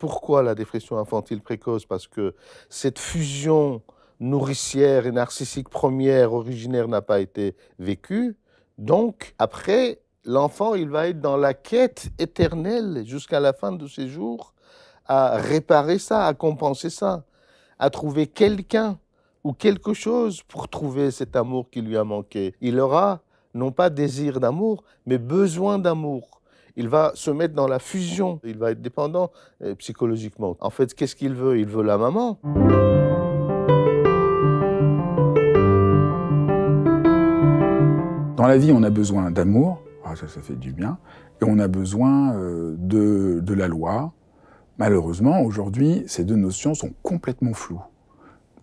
Pourquoi la dépression infantile précoce Parce que cette fusion nourricière et narcissique première, originaire, n'a pas été vécue. Donc, après, l'enfant, il va être dans la quête éternelle jusqu'à la fin de ses jours à réparer ça, à compenser ça, à trouver quelqu'un ou quelque chose pour trouver cet amour qui lui a manqué. Il aura non pas désir d'amour, mais besoin d'amour il va se mettre dans la fusion, il va être dépendant euh, psychologiquement. En fait, qu'est-ce qu'il veut Il veut la maman. Dans la vie, on a besoin d'amour, ah, ça, fait du bien, et on a besoin euh, de, la loi. Malheureusement, aujourd'hui, ces deux notions sont complètement floues.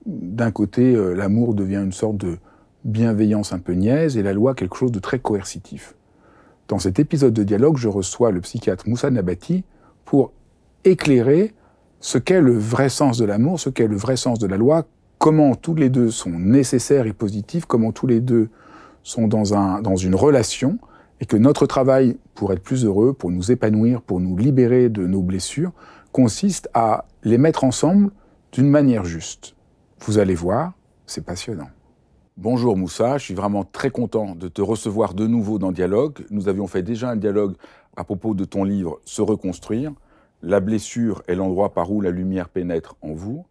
D'un côté, euh, l'amour devient une sorte de bienveillance un peu niaise, et la loi quelque chose de très coercitif. Dans cet épisode de dialogue, je reçois le psychiatre Moussa Nabati pour éclairer ce qu'est le vrai sens de l'amour, ce qu'est le vrai sens de la loi, comment tous les deux sont nécessaires et positifs, comment tous les deux sont dans, un, dans une relation, et que notre travail pour être plus heureux, pour nous épanouir, pour nous libérer de nos blessures, consiste à les mettre ensemble d'une manière juste. Vous allez voir, c'est passionnant. Bonjour Moussa, je suis vraiment très content de te recevoir de nouveau dans Dialogue. Nous avions fait déjà un dialogue à propos de ton livre Se reconstruire. La blessure est l'endroit par où la lumière pénètre en vous.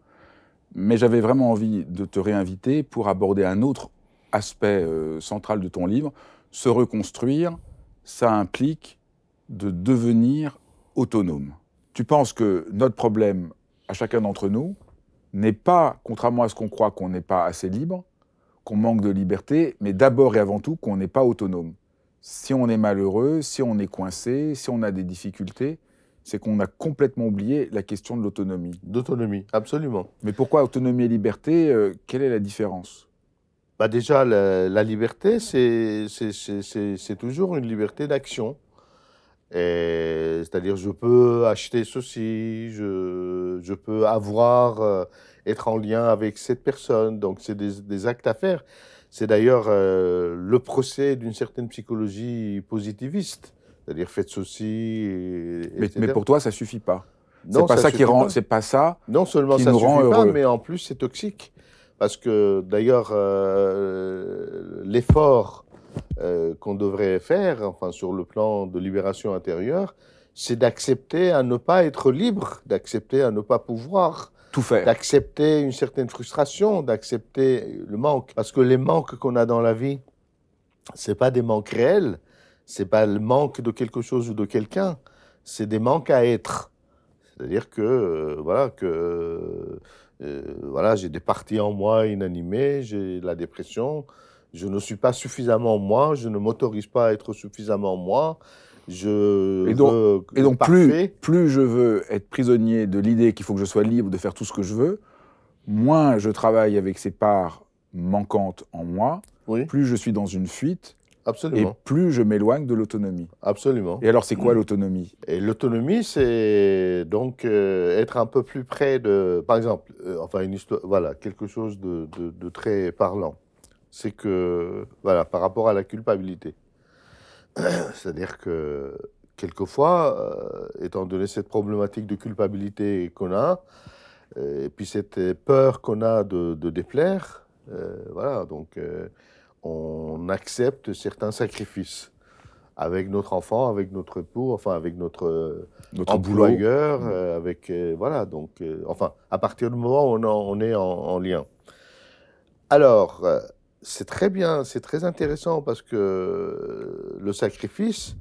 Mais j'avais vraiment envie de te réinviter pour aborder un autre aspect euh, central de ton livre. Se reconstruire, ça implique de devenir autonome. Tu penses que notre problème à chacun d'entre nous n'est pas, contrairement à ce qu'on croit qu'on n'est pas assez libre, qu'on manque de liberté, mais d'abord et avant tout qu'on n'est pas autonome. Si on est malheureux, si on est coincé, si on a des difficultés, c'est qu'on a complètement oublié la question de l'autonomie. D'autonomie, absolument. Mais pourquoi autonomie et liberté euh, Quelle est la différence bah Déjà, la, la liberté, c'est toujours une liberté d'action. C'est-à-dire, je peux acheter ceci, je, je peux avoir, euh, être en lien avec cette personne. Donc, c'est des, des, actes à faire. C'est d'ailleurs euh, le procès d'une certaine psychologie positiviste. C'est-à-dire, faites ceci. mais, pour toi, ça suffit pas. C'est pas ça, qui rend, c'est pas ça. Non seulement ça ne suffit pas, mais en plus, c'est toxique. Parce que d'ailleurs, euh, l'effort euh, qu'on devrait faire, enfin sur le plan de libération intérieure, c'est d'accepter à ne pas être libre, d'accepter à ne pas pouvoir. Tout faire. D'accepter une certaine frustration, d'accepter le manque. Parce que les manques qu'on a dans la vie, c'est pas des manques réels, n'est pas le manque de quelque chose ou de quelqu'un, c'est des manques à être. C'est-à-dire que euh, voilà que euh, voilà j'ai des parties en moi inanimées, j'ai la dépression, je ne suis pas suffisamment moi, je ne m'autorise pas à être suffisamment moi. Je et donc, et donc plus, plus je veux être prisonnier de l'idée qu'il faut que je sois libre de faire tout ce que je veux, moins je travaille avec ces parts manquantes en moi, plus je suis dans une fuite. Absolument. Et plus je m'éloigne de l'autonomie. Absolument. Et alors, c'est quoi l'autonomie Et l'autonomie, c'est donc euh, être un peu plus près de, par exemple, euh, enfin une histoire, voilà, quelque chose de très parlant c'est que, voilà, par rapport à la culpabilité. C'est-à-dire que, quelquefois, euh, étant donné cette problématique de culpabilité qu'on a, euh, et puis cette peur qu'on a de, déplaire, euh, voilà, donc on accepte certains sacrifices avec notre enfant, avec notre époux, enfin avec notre, notre employeur, mmh. avec voilà, donc enfin à partir du moment où on, est en, en lien. Alors c'est très bien, c'est très intéressant parce que le sacrifice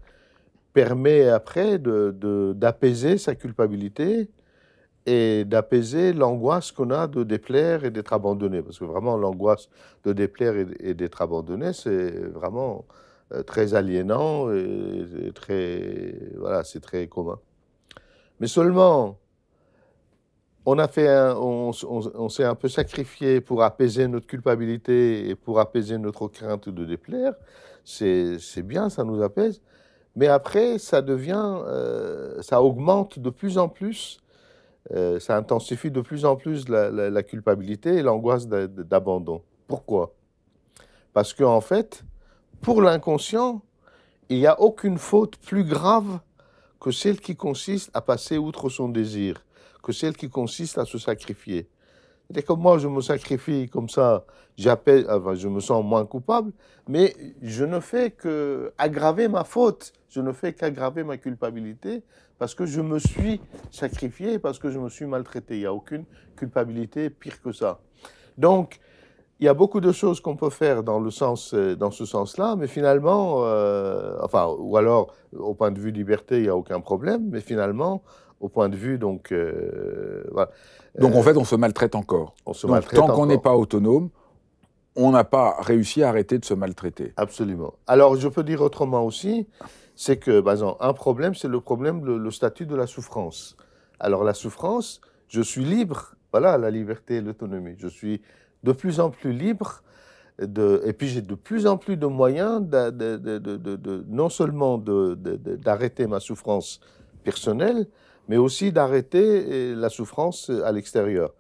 permet après d'apaiser sa culpabilité et d'apaiser l'angoisse qu'on a de déplaire et d'être abandonné. Parce que vraiment, l'angoisse de déplaire et, d'être abandonné, c'est vraiment euh, très aliénant et, très. Voilà, c'est très commun. Mais seulement, on a fait on, s'est un peu sacrifié pour apaiser notre culpabilité et pour apaiser notre crainte de déplaire. C'est bien, ça nous apaise. Mais après, ça devient, euh, ça augmente de plus en plus, euh, ça intensifie de plus en plus la, culpabilité et l'angoisse d'abandon. Pourquoi Parce qu'en en fait, pour l'inconscient, il n'y a aucune faute plus grave que celle qui consiste à passer outre son désir que celle qui consiste à se sacrifier. Dès comme moi, je me sacrifie comme ça, j'appelle, je me sens moins coupable, mais je ne fais que aggraver ma faute, je ne fais qu'aggraver ma culpabilité parce que je me suis sacrifié, parce que je me suis maltraité. Il n'y a aucune culpabilité pire que ça. Donc, il y a beaucoup de choses qu'on peut faire dans, le sens, euh, dans ce sens-là, mais finalement, euh, enfin, ou alors, au point de vue liberté, il n'y a aucun problème, mais finalement, au point de vue, donc euh, voilà. Donc en euh, fait, on se maltraite encore. On se donc, tant qu'on n'est pas autonome, on n'a pas réussi à arrêter de se maltraiter. Absolument. Alors je peux dire autrement aussi, c'est que par exemple, un problème, c'est le problème le, statut de la souffrance. Alors la souffrance, je suis libre. Voilà la liberté et l'autonomie. Je suis de plus en plus libre. De, et puis j'ai de plus en plus de moyens de, de non seulement d'arrêter ma souffrance personnelle, mais aussi d'arrêter euh, la souffrance euh, à l'extérieur.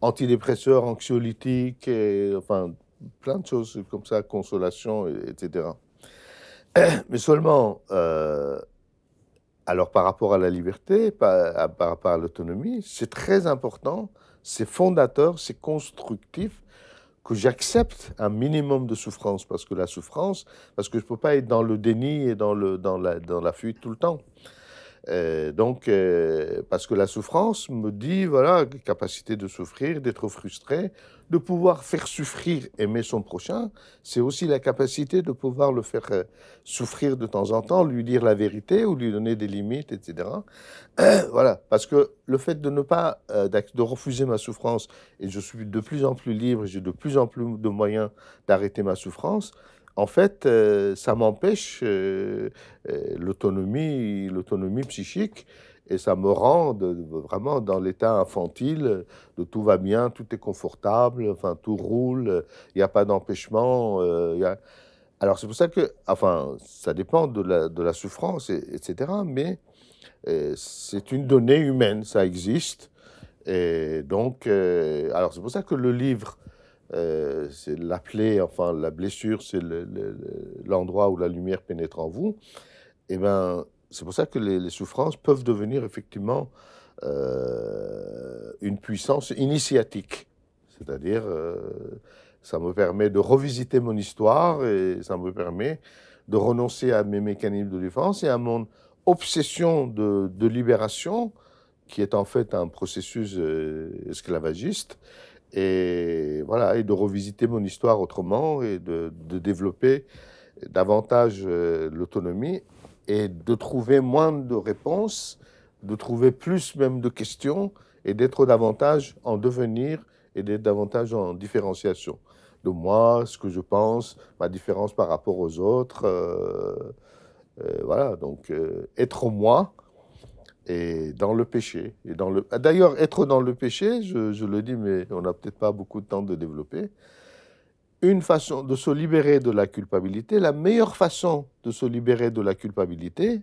Antidépresseurs, anxiolytiques, et, enfin plein de choses comme ça, consolation, etc. Mais seulement, euh, alors par rapport à la liberté, par, rapport à l'autonomie, c'est très important, c'est fondateur, c'est constructif que j'accepte un minimum de souffrance, parce que la souffrance, parce que je ne peux pas être dans le déni et dans, dans la fuite tout le temps. Euh, donc, euh, parce que la souffrance me dit, voilà, capacité de souffrir, d'être frustré, de pouvoir faire souffrir, aimer son prochain, c'est aussi la capacité de pouvoir le faire euh, souffrir de temps en temps, lui dire la vérité ou lui donner des limites, etc. voilà, parce que le fait de ne pas, de refuser ma souffrance, et je suis de plus en plus libre, j'ai de plus en plus de moyens d'arrêter ma souffrance, en fait, euh, ça m'empêche euh, euh, l'autonomie, l'autonomie psychique et ça me rend vraiment dans l'état infantile de tout va bien, tout est confortable, enfin tout roule, il n'y a pas d'empêchement. Alors c'est pour ça que, enfin, ça dépend de la, souffrance, etc. Mais c'est une donnée humaine, ça existe. Et donc, alors c'est pour ça que le livre euh, c'est la plaie, enfin la blessure, c'est l'endroit où la lumière pénètre en vous, et eh ben c'est pour ça que les, souffrances peuvent devenir effectivement euh, une puissance initiatique. C'est-à-dire, euh, ça me permet de revisiter mon histoire et ça me permet de renoncer à mes mécanismes de défense et à mon obsession de libération, qui est en fait un processus esclavagiste et voilà, et de revisiter mon histoire autrement et de, développer davantage euh, l'autonomie et de trouver moins de réponses, de trouver plus même de questions et d'être davantage en devenir et d'être davantage en différenciation de moi, ce que je pense, ma différence par rapport aux autres. Euh, euh, voilà, donc être moi et dans le péché. Et dans le... Ah, d'ailleurs, être dans le péché, je, je le dis, mais on n'a peut-être pas beaucoup de temps de développer, une façon de se libérer de la culpabilité, la meilleure façon de se libérer de la culpabilité,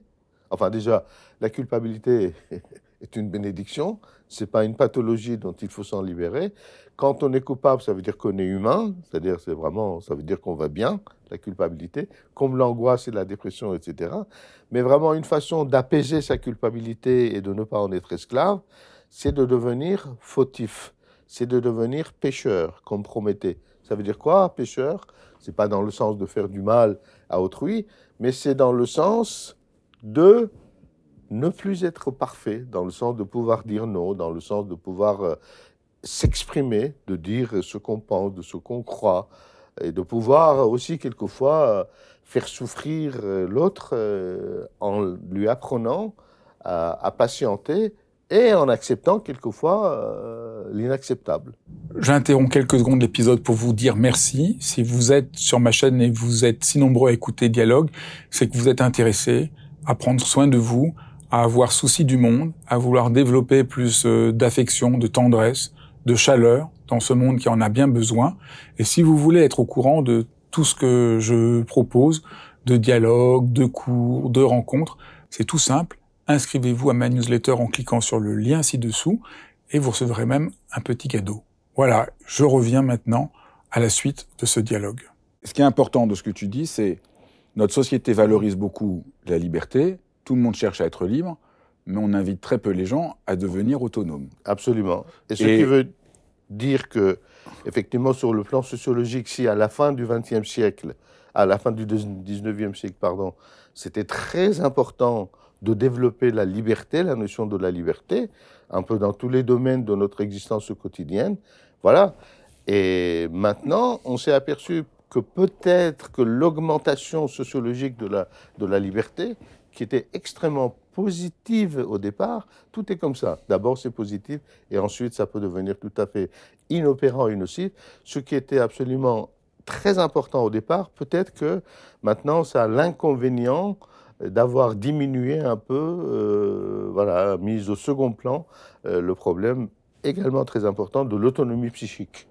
enfin déjà, la culpabilité, est une bénédiction, ce n'est pas une pathologie dont il faut s'en libérer. Quand on est coupable, ça veut dire qu'on est humain, c'est-à-dire c'est vraiment, ça veut dire qu'on va bien, la culpabilité, comme l'angoisse et la dépression, etc. Mais vraiment une façon d'apaiser sa culpabilité et de ne pas en être esclave, c'est de devenir fautif, c'est de devenir pécheur, comme Ça veut dire quoi, pécheur C'est pas dans le sens de faire du mal à autrui, mais c'est dans le sens de ne plus être parfait, dans le sens de pouvoir dire non, dans le sens de pouvoir euh, s'exprimer, de dire ce qu'on pense, de ce qu'on croit, euh, et de pouvoir aussi quelquefois euh, faire souffrir l'autre en lui apprenant à, à, patienter et en acceptant quelquefois l'inacceptable. J'interromps quelques secondes l'épisode pour vous dire merci. Si vous êtes sur ma chaîne et vous êtes si nombreux à écouter Dialogue, c'est que vous êtes intéressés à prendre soin de vous, à avoir souci du monde, à vouloir développer plus euh, d'affection, de tendresse, de chaleur dans ce monde qui en a bien besoin. Et si vous voulez être au courant de tout ce que je propose, de dialogues, de cours, de rencontres, c'est tout simple. Inscrivez-vous à ma newsletter en cliquant sur le lien ci-dessous et vous recevrez même un petit cadeau. Voilà, je reviens maintenant à la suite de ce dialogue. Ce qui est important de ce que tu dis, c'est notre société valorise beaucoup la liberté, tout le monde cherche à être libre, mais on invite très peu les gens à devenir autonomes. Absolument. Et ce qui veut dire que, effectivement, sur le plan sociologique, si à la fin du XXe siècle, à la fin du XIXe siècle, pardon, c'était très important de développer la liberté, la notion de la liberté, un peu dans tous les domaines de notre existence quotidienne. Voilà. Et maintenant, on s'est aperçu que peut-être que l'augmentation sociologique de la, de la liberté qui était extrêmement positive au départ, tout est comme ça. D'abord, c'est positif, et ensuite, ça peut devenir tout à fait inopérant et Ce qui était absolument très important au départ, peut-être que maintenant, ça a l'inconvénient d'avoir diminué un peu, euh, voilà, mis au second plan euh, le problème également très important de l'autonomie psychique.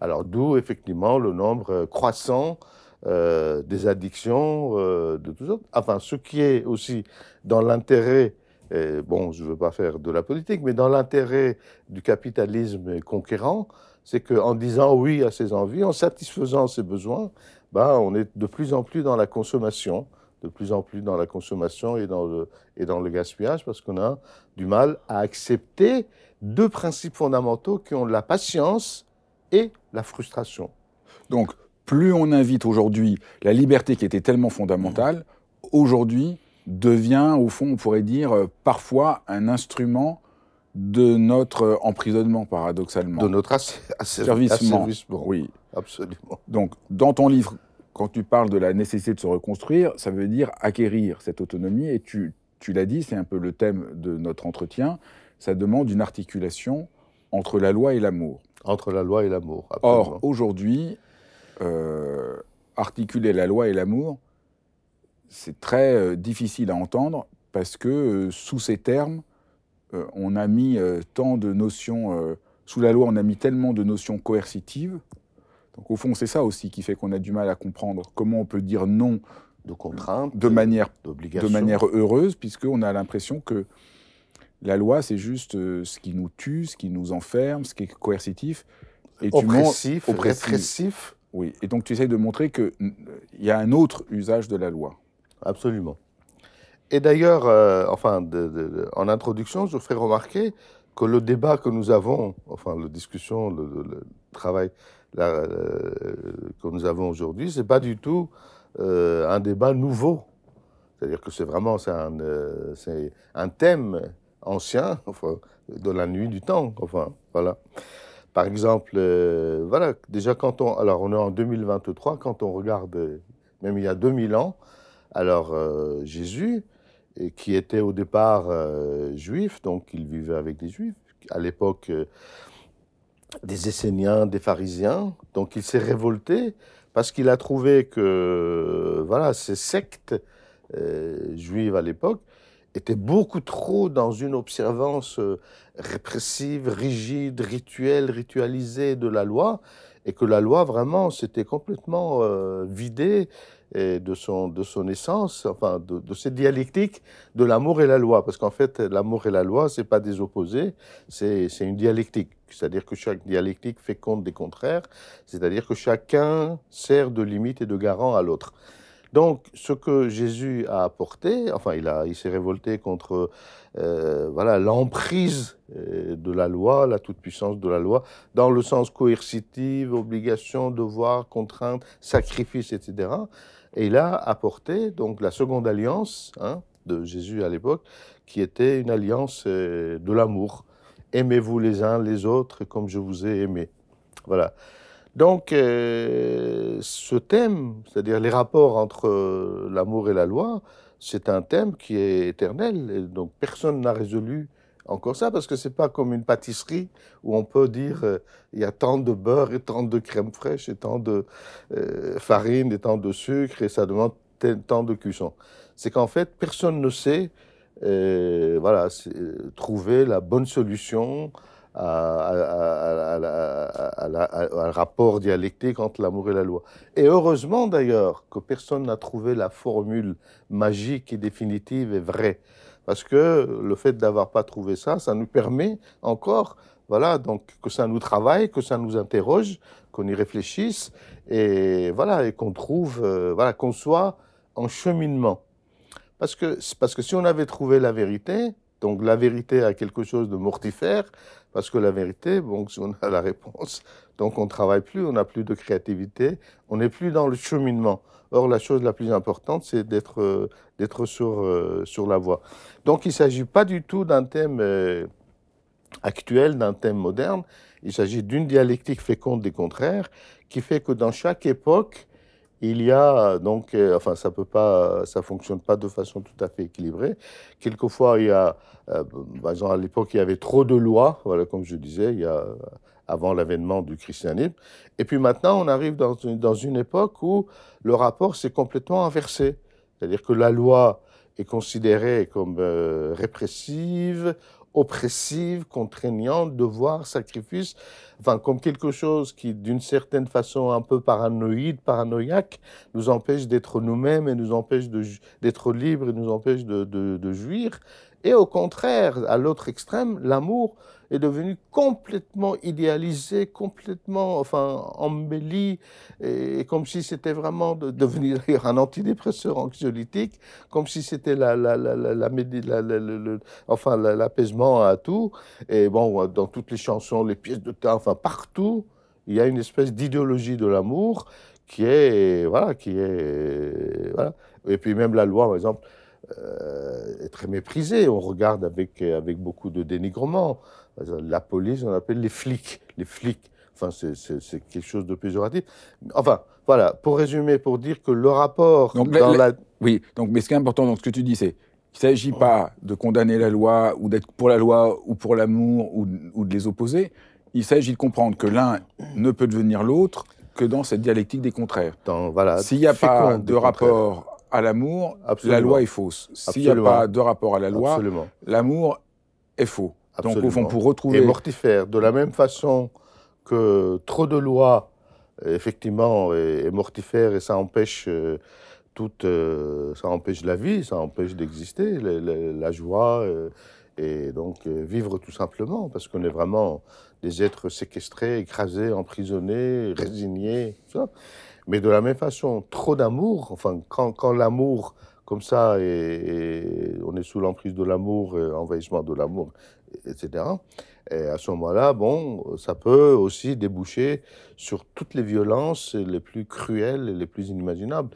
Alors d'où effectivement le nombre euh, croissant euh, des addictions, euh, de tout sortes. Enfin, ce qui est aussi dans l'intérêt, bon, je ne veux pas faire de la politique, mais dans l'intérêt du capitalisme conquérant, c'est qu'en disant oui à ses envies, en satisfaisant ses besoins, ben, on est de plus en plus dans la consommation de plus en plus dans la consommation et dans le, et dans le gaspillage parce qu'on a du mal à accepter deux principes fondamentaux qui ont la patience et la frustration. Donc, plus on invite aujourd'hui la liberté qui était tellement fondamentale, aujourd'hui devient, au fond, on pourrait dire, euh, parfois un instrument de notre emprisonnement, paradoxalement. De notre asservissement. Oui. Absolument. Donc, dans ton livre, quand tu parles de la nécessité de se reconstruire, ça veut dire acquérir cette autonomie. Et tu, tu l'as dit, c'est un peu le thème de notre entretien. Ça demande une articulation entre la loi et l'amour. Entre la loi et l'amour. Or, aujourd'hui, euh, articuler la loi et l'amour, c'est très euh, difficile à entendre parce que euh, sous ces termes, on a mis tant de notions, sous la loi, on a mis tellement de notions coercitives. Donc au fond, c'est ça aussi qui fait qu'on a du mal à comprendre comment on peut dire non de contrainte, de manière, de manière heureuse, puisqu'on a l'impression que la loi, c'est juste ce qui nous tue, ce qui nous enferme, ce qui est coercitif. Et oppressif, oppressif, répressif. Oui, et donc tu essayes de montrer qu'il y a un autre usage de la loi. Absolument. Et d'ailleurs, euh, enfin, en introduction, je ferai remarquer que le débat que nous avons, enfin, la discussion, le, travail euh, que nous avons aujourd'hui, ce n'est pas du tout euh, un débat nouveau. C'est-à-dire que c'est vraiment un, thème ancien, de la nuit du temps, enfin, voilà. Par exemple, euh, voilà, déjà quand on, alors on est en 2023, quand on regarde, euh, même il y a 2000 ans, alors euh, Jésus, qui était au départ juif, donc il vivait avec des juifs, à l'époque des Esséniens, des pharisiens, donc il s'est révolté parce qu'il a trouvé que, voilà, ces sectes juives à l'époque étaient beaucoup trop dans une observance répressive, rigide, rituelle, ritualisée de la loi, et que la loi vraiment s'était complètement euh, vidée de, son, de son essence, enfin de, de cette dialectique de l'amour et la loi, parce qu'en fait l'amour et la loi, ce n'est pas des opposés, c'est une dialectique, c'est-à-dire que chaque dialectique fait compte des contraires, c'est-à-dire que chacun sert de limite et de garant à l'autre. Donc, ce que Jésus a apporté, enfin, il, il s'est révolté contre euh, voilà l'emprise euh, de la loi, la toute-puissance de la loi, dans le sens coercitive, obligation, devoir, contrainte, sacrifice, etc. Et il a apporté donc la seconde alliance hein, de Jésus à l'époque, qui était une alliance euh, de l'amour. Aimez-vous les uns les autres comme je vous ai aimé. Voilà. Donc, euh, ce thème, c'est-à-dire les rapports entre euh, l'amour et la loi, c'est un thème qui est éternel. donc, personne n'a résolu encore ça, parce que ce n'est pas comme une pâtisserie où on peut dire mm. euh, il y a tant de beurre et tant de crème fraîche et tant de farine et tant de sucre et ça demande tant de cuisson. C'est qu'en fait, personne ne sait voilà, trouver la bonne solution à, un rapport dialectique entre l'amour et la loi. Et heureusement d'ailleurs que personne n'a trouvé la formule magique et définitive et vraie, parce que le fait d'avoir pas trouvé ça, ça nous permet encore, voilà, donc que ça nous travaille, que ça nous interroge, qu'on y réfléchisse et voilà et qu'on trouve, euh, voilà, qu'on soit en cheminement. Parce que, parce que si on avait trouvé la vérité, donc la vérité a quelque chose de mortifère, parce que la vérité, bon, on a la réponse, donc on ne travaille plus, on n'a plus de créativité, on n'est plus dans le cheminement. Or, la chose la plus importante, c'est d'être euh, d'être sur, euh, sur la voie. Donc, il ne s'agit pas du tout d'un thème euh, actuel, d'un thème moderne. Il s'agit d'une dialectique féconde des contraires qui fait que dans chaque époque, il y a donc, euh, enfin, ça peut pas, ça fonctionne pas de façon tout à fait équilibrée. Quelquefois, il y a, par euh, bah, exemple, à l'époque, il y avait trop de lois, voilà, comme je disais, il y avant l'avènement du christianisme. Et puis maintenant, on arrive dans une, époque où le rapport s'est complètement inversé. C'est-à-dire que la loi est considérée comme euh, répressive oppressive, contraignante devoir, sacrifice, enfin comme quelque chose qui, d'une certaine façon, un peu paranoïde, paranoïaque, nous empêche d'être nous-mêmes et nous empêche d'être libres et nous empêche de jouir. Et au contraire, à l'autre extrême, l'amour est devenu complètement idéalisé, complètement enfin, embelli, et, comme si c'était vraiment devenir un antidépresseur anxiolytique, comme si c'était la, enfin, l'apaisement à tout. Et bon, dans toutes les chansons, les pièces de théâtre, enfin partout, il y a une espèce d'idéologie de l'amour qui est, voilà, qui est, voilà. Et puis même la loi, par exemple euh, est très méprisé. On regarde avec, euh, avec beaucoup de dénigrement. Euh, la police, on appelle les flics. Les flics, enfin, c'est quelque chose de péjoratif. Enfin, voilà, pour résumer, pour dire que le rapport Oui, donc, mais ce qui est important dans ce que tu dis, c'est qu'il ne s'agit pas de condamner la loi ou d'être pour la loi ou pour l'amour ou, ou de les opposer. Il s'agit de comprendre que l'un ne peut devenir l'autre que dans cette dialectique des contraires. S'il voilà, n'y a pas de rapport à l'amour, la loi est fausse. S'il n'y a pas de rapport à la loi, l'amour est faux. Absolument. Donc, au fond, pour retrouver. Et mortifère. De la même façon que trop de lois, effectivement, est, mortifère et ça empêche. Euh, toute, euh, ça empêche la vie, ça empêche d'exister, la, joie, euh, et donc vivre tout simplement, parce qu'on est vraiment des êtres séquestrés, écrasés, emprisonnés, résignés, tout ça. Mais de la même façon, trop d'amour, enfin, quand, l'amour, comme ça, et, on est sous l'emprise de l'amour, envahissement de l'amour, etc., et à ce moment-là, bon, ça peut aussi déboucher sur toutes les violences les plus cruelles et les plus inimaginables.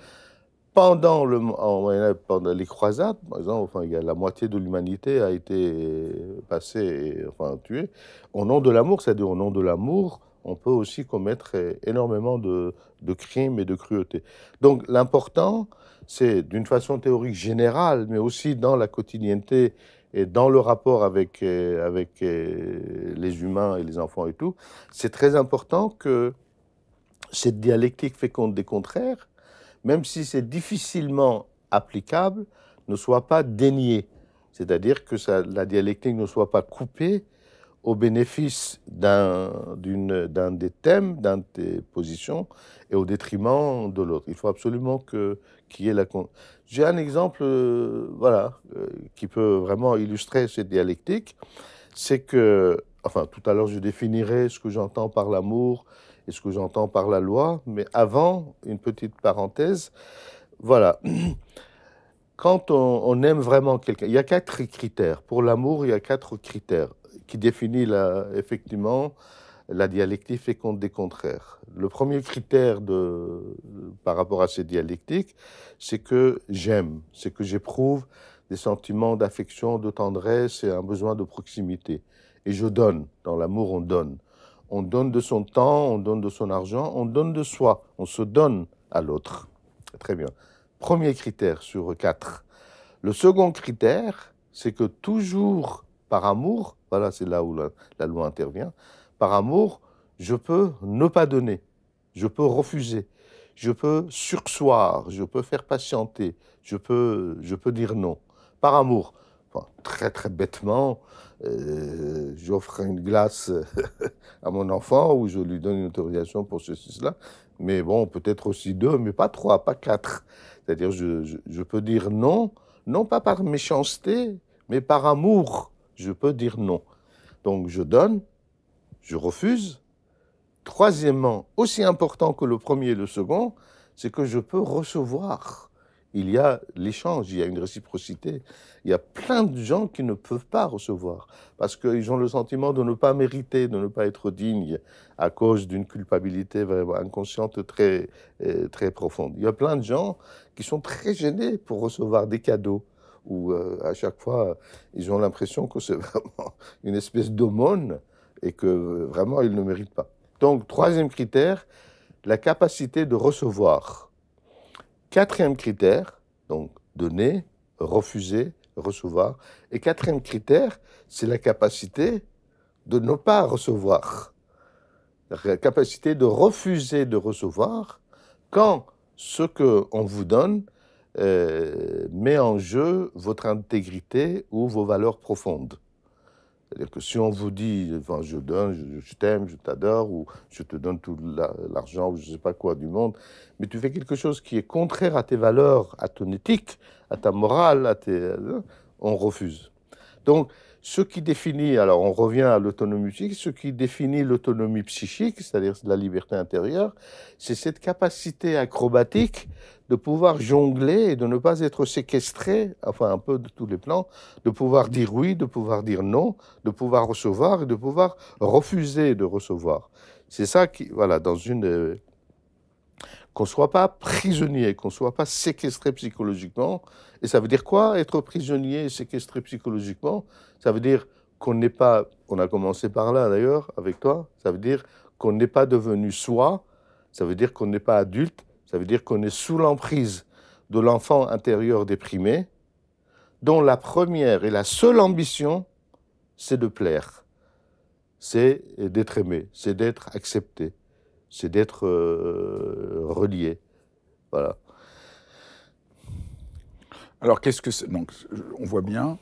Pendant, le, pendant, les croisades, par exemple, enfin, il y a la moitié de l'humanité a été passée, enfin tuée, au nom de l'amour, c'est-à-dire au nom de l'amour, on peut aussi commettre énormément de, crimes et de cruautés. Donc l'important, c'est d'une façon théorique générale, mais aussi dans la quotidienneté et dans le rapport avec, euh, euh, les humains et les enfants et tout, c'est très important que cette dialectique féconde des contraires, même si c'est difficilement applicable, ne soit pas déniée. C'est-à-dire que la dialectique ne soit pas coupée au bénéfice d'un des thèmes, d'un des positions, et au détriment de l'autre. Il faut absolument qu'il y ait la... J'ai un exemple euh, voilà, euh, qui peut vraiment illustrer cette dialectique. C'est que, enfin, tout à l'heure, je définirai ce que j'entends par l'amour et ce que j'entends par la loi, mais avant, une petite parenthèse, voilà. quand on, on, aime vraiment quelqu'un, il y a quatre critères. Pour l'amour, il y a quatre critères qui définit effectivement la dialectique féconde des contraires. Le premier critère de, par rapport à ces dialectiques, c'est que j'aime, c'est que j'éprouve des sentiments d'affection, de tendresse et un besoin de proximité. Et je donne. Dans l'amour, on donne. On donne de son temps, on donne de son argent, on donne de soi, on se donne à l'autre. Très bien. Premier critère sur quatre. Le second critère, c'est que toujours par amour, voilà, c'est là où la, loi intervient. Par amour, je peux ne pas donner, je peux refuser, je peux sursoir, je peux faire patienter, je peux, je peux dire non. Par amour, très très bêtement, euh, j'offre une glace euh, à mon enfant ou je lui donne une autorisation pour ceci, cela. Mais bon, peut-être aussi deux, mais pas trois, pas quatre. C'est-à-dire, je peux dire non, non pas par méchanceté, mais par amour je peux dire non. Donc je donne, je refuse. Troisièmement, aussi important que le premier et le second, c'est que je peux recevoir. Il y a l'échange, il y a une réciprocité. Il y a plein de gens qui ne peuvent pas recevoir parce qu'ils ont le sentiment de ne pas mériter, de ne pas être dignes à cause d'une culpabilité vraiment inconsciente très, euh, très profonde. Il y a plein de gens qui sont très gênés pour recevoir des cadeaux où euh, à chaque fois, ils ont l'impression que c'est vraiment une espèce d'aumône et que euh, vraiment, ils ne méritent pas. Donc, troisième critère, la capacité de recevoir. Quatrième critère, donc donner, refuser, recevoir. Et quatrième critère, c'est la capacité de ne pas recevoir. La capacité de refuser de recevoir quand ce qu'on vous donne euh, met en jeu votre intégrité ou vos valeurs profondes. C'est-à-dire que si on vous dit, enfin, je donne, je, t'aime, je t'adore, ou je te donne tout l'argent, ou je ne sais pas quoi du monde, mais tu fais quelque chose qui est contraire à tes valeurs, à ton éthique, à ta morale, à euh, on refuse. Donc, ce qui définit, alors on revient à l'autonomie psychique, ce qui définit l'autonomie psychique, c'est-à-dire la liberté intérieure, c'est cette capacité acrobatique de pouvoir jongler et de ne pas être séquestré, enfin un peu de tous les plans, de pouvoir dire oui, de pouvoir dire non, de pouvoir recevoir et de pouvoir refuser de recevoir. C'est ça qui, voilà, dans une euh, qu'on ne soit pas prisonnier, qu'on ne soit pas séquestré psychologiquement. Et ça veut dire quoi Être prisonnier et séquestré psychologiquement, ça veut dire qu'on n'est pas, on a commencé par là d'ailleurs avec toi, ça veut dire qu'on n'est pas devenu soi, ça veut dire qu'on n'est pas adulte, ça veut dire qu'on est sous l'emprise de l'enfant intérieur déprimé, dont la première et la seule ambition, c'est de plaire, c'est d'être aimé, c'est d'être accepté, c'est d'être euh, relié. Voilà. Alors, qu'est-ce que c'est Donc, on voit bien.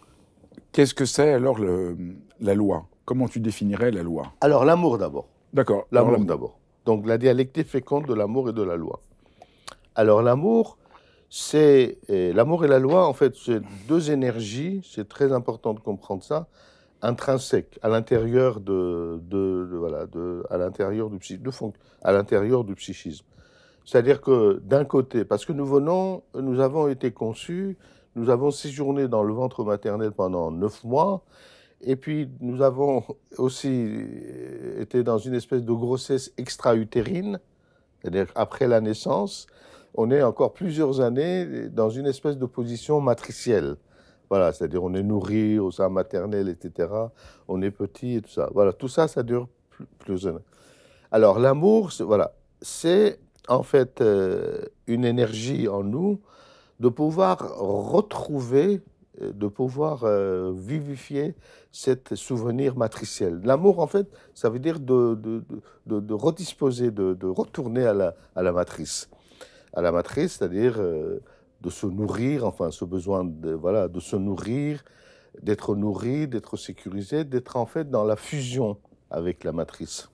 Qu'est-ce que c'est alors le, la loi Comment tu définirais la loi Alors, l'amour d'abord. D'accord. L'amour d'abord. Donc, la dialectique féconde de l'amour et de la loi. Alors, l'amour, c'est. L'amour et la loi, en fait, c'est deux énergies. C'est très important de comprendre ça intrinsèque à l'intérieur de, à l'intérieur du psychisme, à l'intérieur du psychisme. C'est-à-dire que d'un côté, parce que nous venons, nous avons été conçus, nous avons séjourné dans le ventre maternel pendant neuf mois, et puis nous avons aussi été dans une espèce de grossesse extra-utérine, c'est-à-dire après la naissance, on est encore plusieurs années dans une espèce de position matricielle. Voilà, c'est-à-dire on est nourri au sein maternel, etc. On est petit et tout ça. Voilà, tout ça, ça dure plus, d'un an. Alors l'amour, voilà, c'est en fait euh, une énergie en nous de pouvoir retrouver, euh, de pouvoir euh, vivifier cet souvenir matriciel. L'amour, en fait, ça veut dire de, redisposer, de, retourner à la, à la, matrice. À la matrice, c'est-à-dire de se nourrir, enfin ce besoin de, voilà, de se nourrir, d'être nourri, d'être sécurisé, d'être en fait dans la fusion avec la matrice.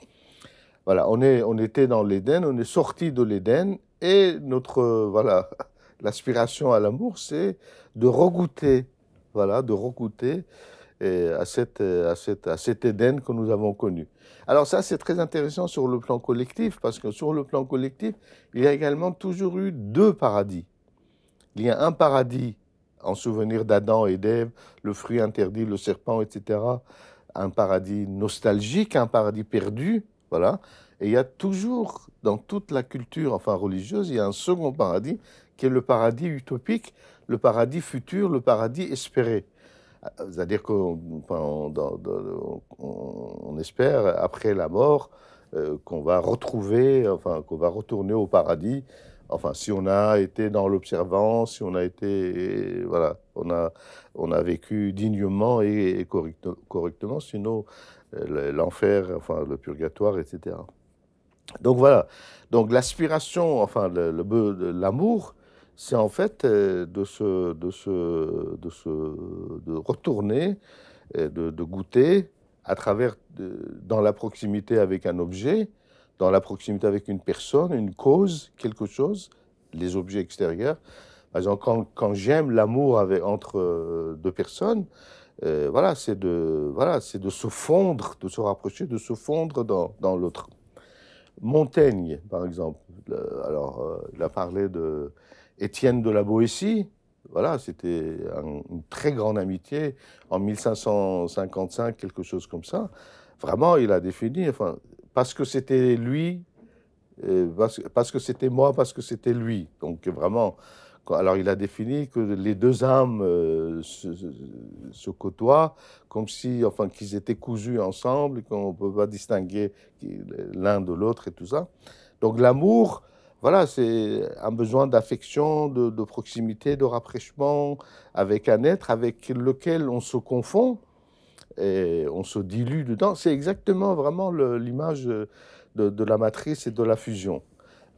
Voilà, on, est, on était dans l'Éden, on est sorti de l'Éden et notre voilà, l'aspiration à l'amour, c'est de regoûter, voilà, de regoûter euh, à, cette, à, cette, à cet Éden que nous avons connu. Alors ça, c'est très intéressant sur le plan collectif, parce que sur le plan collectif, il y a également toujours eu deux paradis. Il y a un paradis en souvenir d'Adam et d'Ève, le fruit interdit, le serpent, etc. Un paradis nostalgique, un paradis perdu, voilà. Et il y a toujours, dans toute la culture, enfin religieuse, il y a un second paradis qui est le paradis utopique, le paradis futur, le paradis espéré. C'est-à-dire qu'on on, espère, après la mort, euh, qu'on va retrouver, enfin, qu'on va retourner au paradis Enfin, si on a été dans l'observance, si on a été, voilà, on a, vécu dignement et, correctement, sinon euh, l'enfer, enfin le purgatoire, etc. Donc voilà. Donc l'aspiration, enfin l'amour, c'est en fait euh, de se, de retourner, euh, de, de goûter à travers, dans la proximité avec un objet, dans la proximité avec une personne, une cause, quelque chose, les objets extérieurs. Par exemple, quand, j'aime l'amour entre euh, deux personnes, euh, voilà, c'est de, voilà, c'est de se fondre, de se rapprocher, de se fondre dans, dans l'autre. Montaigne, par exemple. alors, euh, il a parlé de Étienne de la Boétie. Voilà, c'était une très grande amitié en 1555, quelque chose comme ça. Vraiment, il a défini, enfin, parce que c'était lui, euh, parce que c'était moi, parce que c'était lui. Donc vraiment, alors il a défini que les deux âmes euh, se, côtoient comme si, enfin, qu'ils étaient cousus ensemble, qu'on ne peut pas distinguer l'un de l'autre et tout ça. Donc l'amour, voilà, c'est un besoin d'affection, de, proximité, de rapprochement avec un être avec lequel on se confond et on se dilue dedans. C'est exactement vraiment l'image euh, de, la matrice et de la fusion.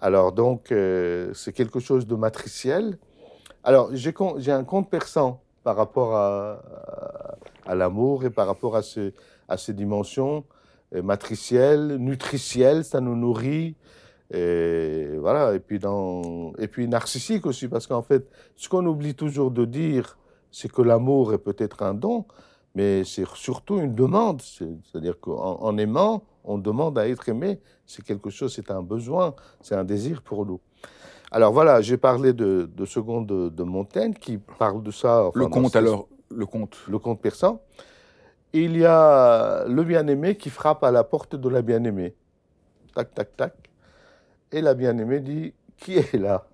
Alors donc, euh, c'est quelque chose de matriciel. Alors, j'ai un compte persan par rapport à, l'amour et par rapport à, ses à ces dimensions matricielles, nutritielles, ça nous nourrit. voilà, et puis, dans, et puis narcissique aussi, parce qu'en fait, ce qu'on oublie toujours de dire, c'est que l'amour est peut-être un don, mais c'est surtout une demande. C'est-à-dire qu'en aimant, on demande à être aimé. C'est quelque chose, c'est un besoin, c'est un désir pour nous. Alors voilà, j'ai parlé de, de Seconde de, Montaigne qui parle de ça. le conte alors, le conte. Le conte persan. Il y a le bien-aimé qui frappe à la porte de la bien-aimée. Tac, tac, tac. Et la bien-aimée dit Qui est là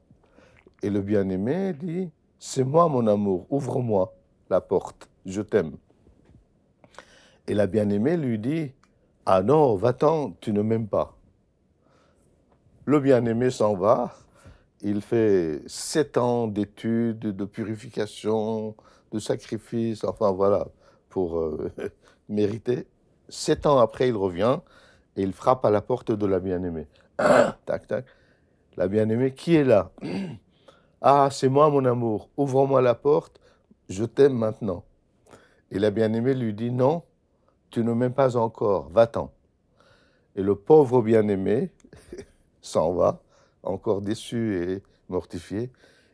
Et le bien-aimé dit C'est moi, mon amour, ouvre-moi la porte, je t'aime. Et la bien-aimée lui dit, Ah non, va-t'en, tu ne m'aimes pas. Le bien-aimé s'en va, il fait sept ans d'études, de purification, de sacrifice, enfin voilà, pour euh, mériter. Sept ans après, il revient et il frappe à la porte de la bien-aimée. tac, tac. La bien-aimée, qui est là Ah, c'est moi, mon amour. Ouvre-moi la porte. Je t'aime maintenant. Et la bien-aimée lui dit Non, tu ne m'aimes pas encore, va-t'en. Et le pauvre bien-aimé s'en va, encore déçu et mortifié.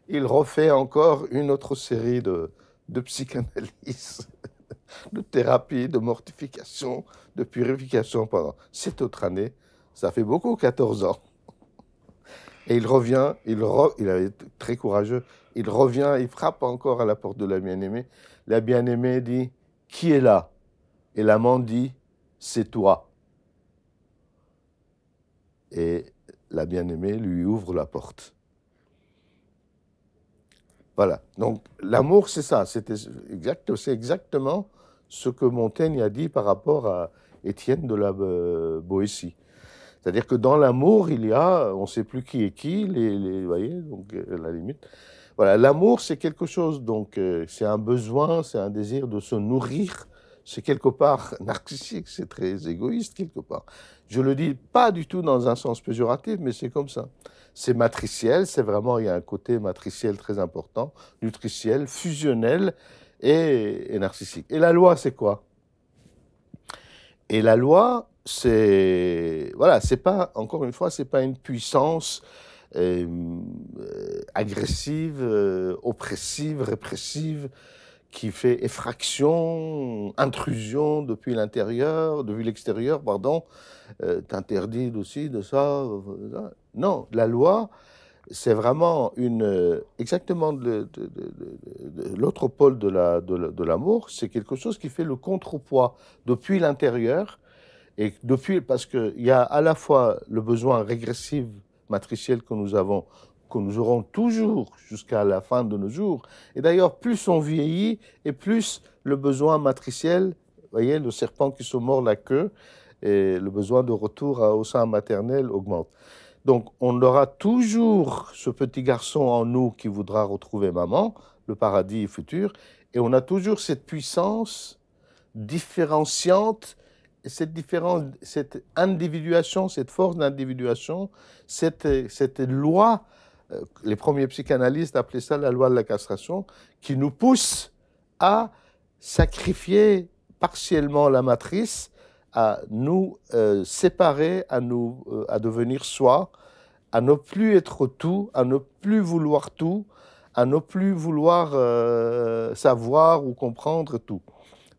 Il refait encore une autre série de, de psychanalyse, de thérapie, de mortification, de purification pendant cette autre année. Ça fait beaucoup, 14 ans. Et il revient, il, il est très courageux, il revient, il frappe encore à la porte de la bien-aimée. La bien-aimée dit, qui est là et l'amant dit, c'est toi. Et la bien-aimée lui ouvre la porte. Voilà. Donc l'amour, c'est ça. C'est exact, exactement ce que Montaigne a dit par rapport à Étienne de la euh, Boétie. C'est-à-dire que dans l'amour, il y a, on ne sait plus qui est qui, les, voyez, donc euh, la limite. Voilà, l'amour, c'est quelque chose, donc euh, c'est un besoin, c'est un désir de se nourrir c'est quelque part narcissique, c'est très égoïste quelque part. Je le dis pas du tout dans un sens péjoratif, mais c'est comme ça. C'est matriciel, c'est vraiment, il y a un côté matriciel très important, nutriciel, fusionnel et, narcissique. Et la loi, c'est quoi Et la loi, c'est voilà, c'est pas encore une fois, c'est pas une puissance euh, euh, agressive, euh, oppressive, répressive qui fait effraction, intrusion depuis l'intérieur, depuis l'extérieur, pardon, euh, t'interdit aussi de euh, ça. Non, la loi, c'est vraiment une, euh, exactement l'autre pôle de l'amour, c'est quelque chose qui fait le contrepoids depuis l'intérieur, et depuis, parce qu'il y a à la fois le besoin régressif matriciel que nous avons que nous aurons toujours jusqu'à la fin de nos jours. Et d'ailleurs, plus on vieillit et plus le besoin matriciel, voyez, le serpent qui se mord la queue, et le besoin de retour au sein maternel augmente. Donc, on aura toujours ce petit garçon en nous qui voudra retrouver maman, le paradis futur, et on a toujours cette puissance différenciante, cette différence, cette individuation, cette force d'individuation, cette, cette loi euh, les premiers psychanalystes appelaient ça la loi de la castration, qui nous pousse à sacrifier partiellement la matrice, à nous euh, séparer, euh, à, devenir soi, à ne plus être tout, à ne plus vouloir tout, à ne plus vouloir savoir ou comprendre tout.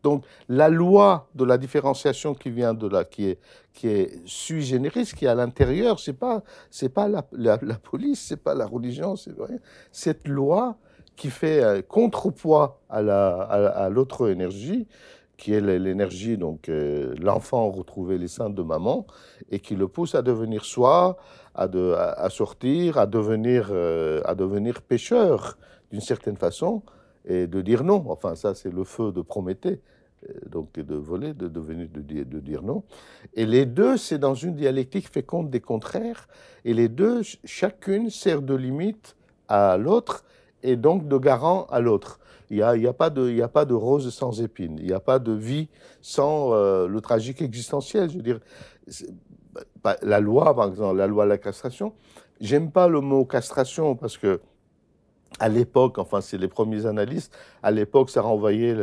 Donc la loi de la différenciation qui vient de là, qui est, qui est sui generis, qui est à l'intérieur, c'est pas, c'est pas la, la, ce police, c'est pas la religion, c'est rien. Cette loi qui fait un euh, contrepoids à, la, à, l'autre énergie, qui est l'énergie, donc euh, l'enfant retrouver les seins de maman, et qui le pousse à devenir soi, à, de, à sortir, à devenir, euh, à devenir pêcheur d'une certaine façon, et de dire non. Enfin, ça, c'est le feu de Prométhée. Euh, donc de voler, de, devenir, de, dire, non. Et les deux, c'est dans une dialectique féconde des contraires, et les deux, chacune sert de limite à l'autre, et donc de garant à l'autre. Il n'y a, y a, pas de, a pas de rose sans épine. il n'y a pas de vie sans euh, le tragique existentiel. Je veux dire, bah, la loi, par exemple, la loi de la castration, j'aime pas le mot castration parce que à l'époque, enfin c'est les premiers analystes, à l'époque ça renvoyait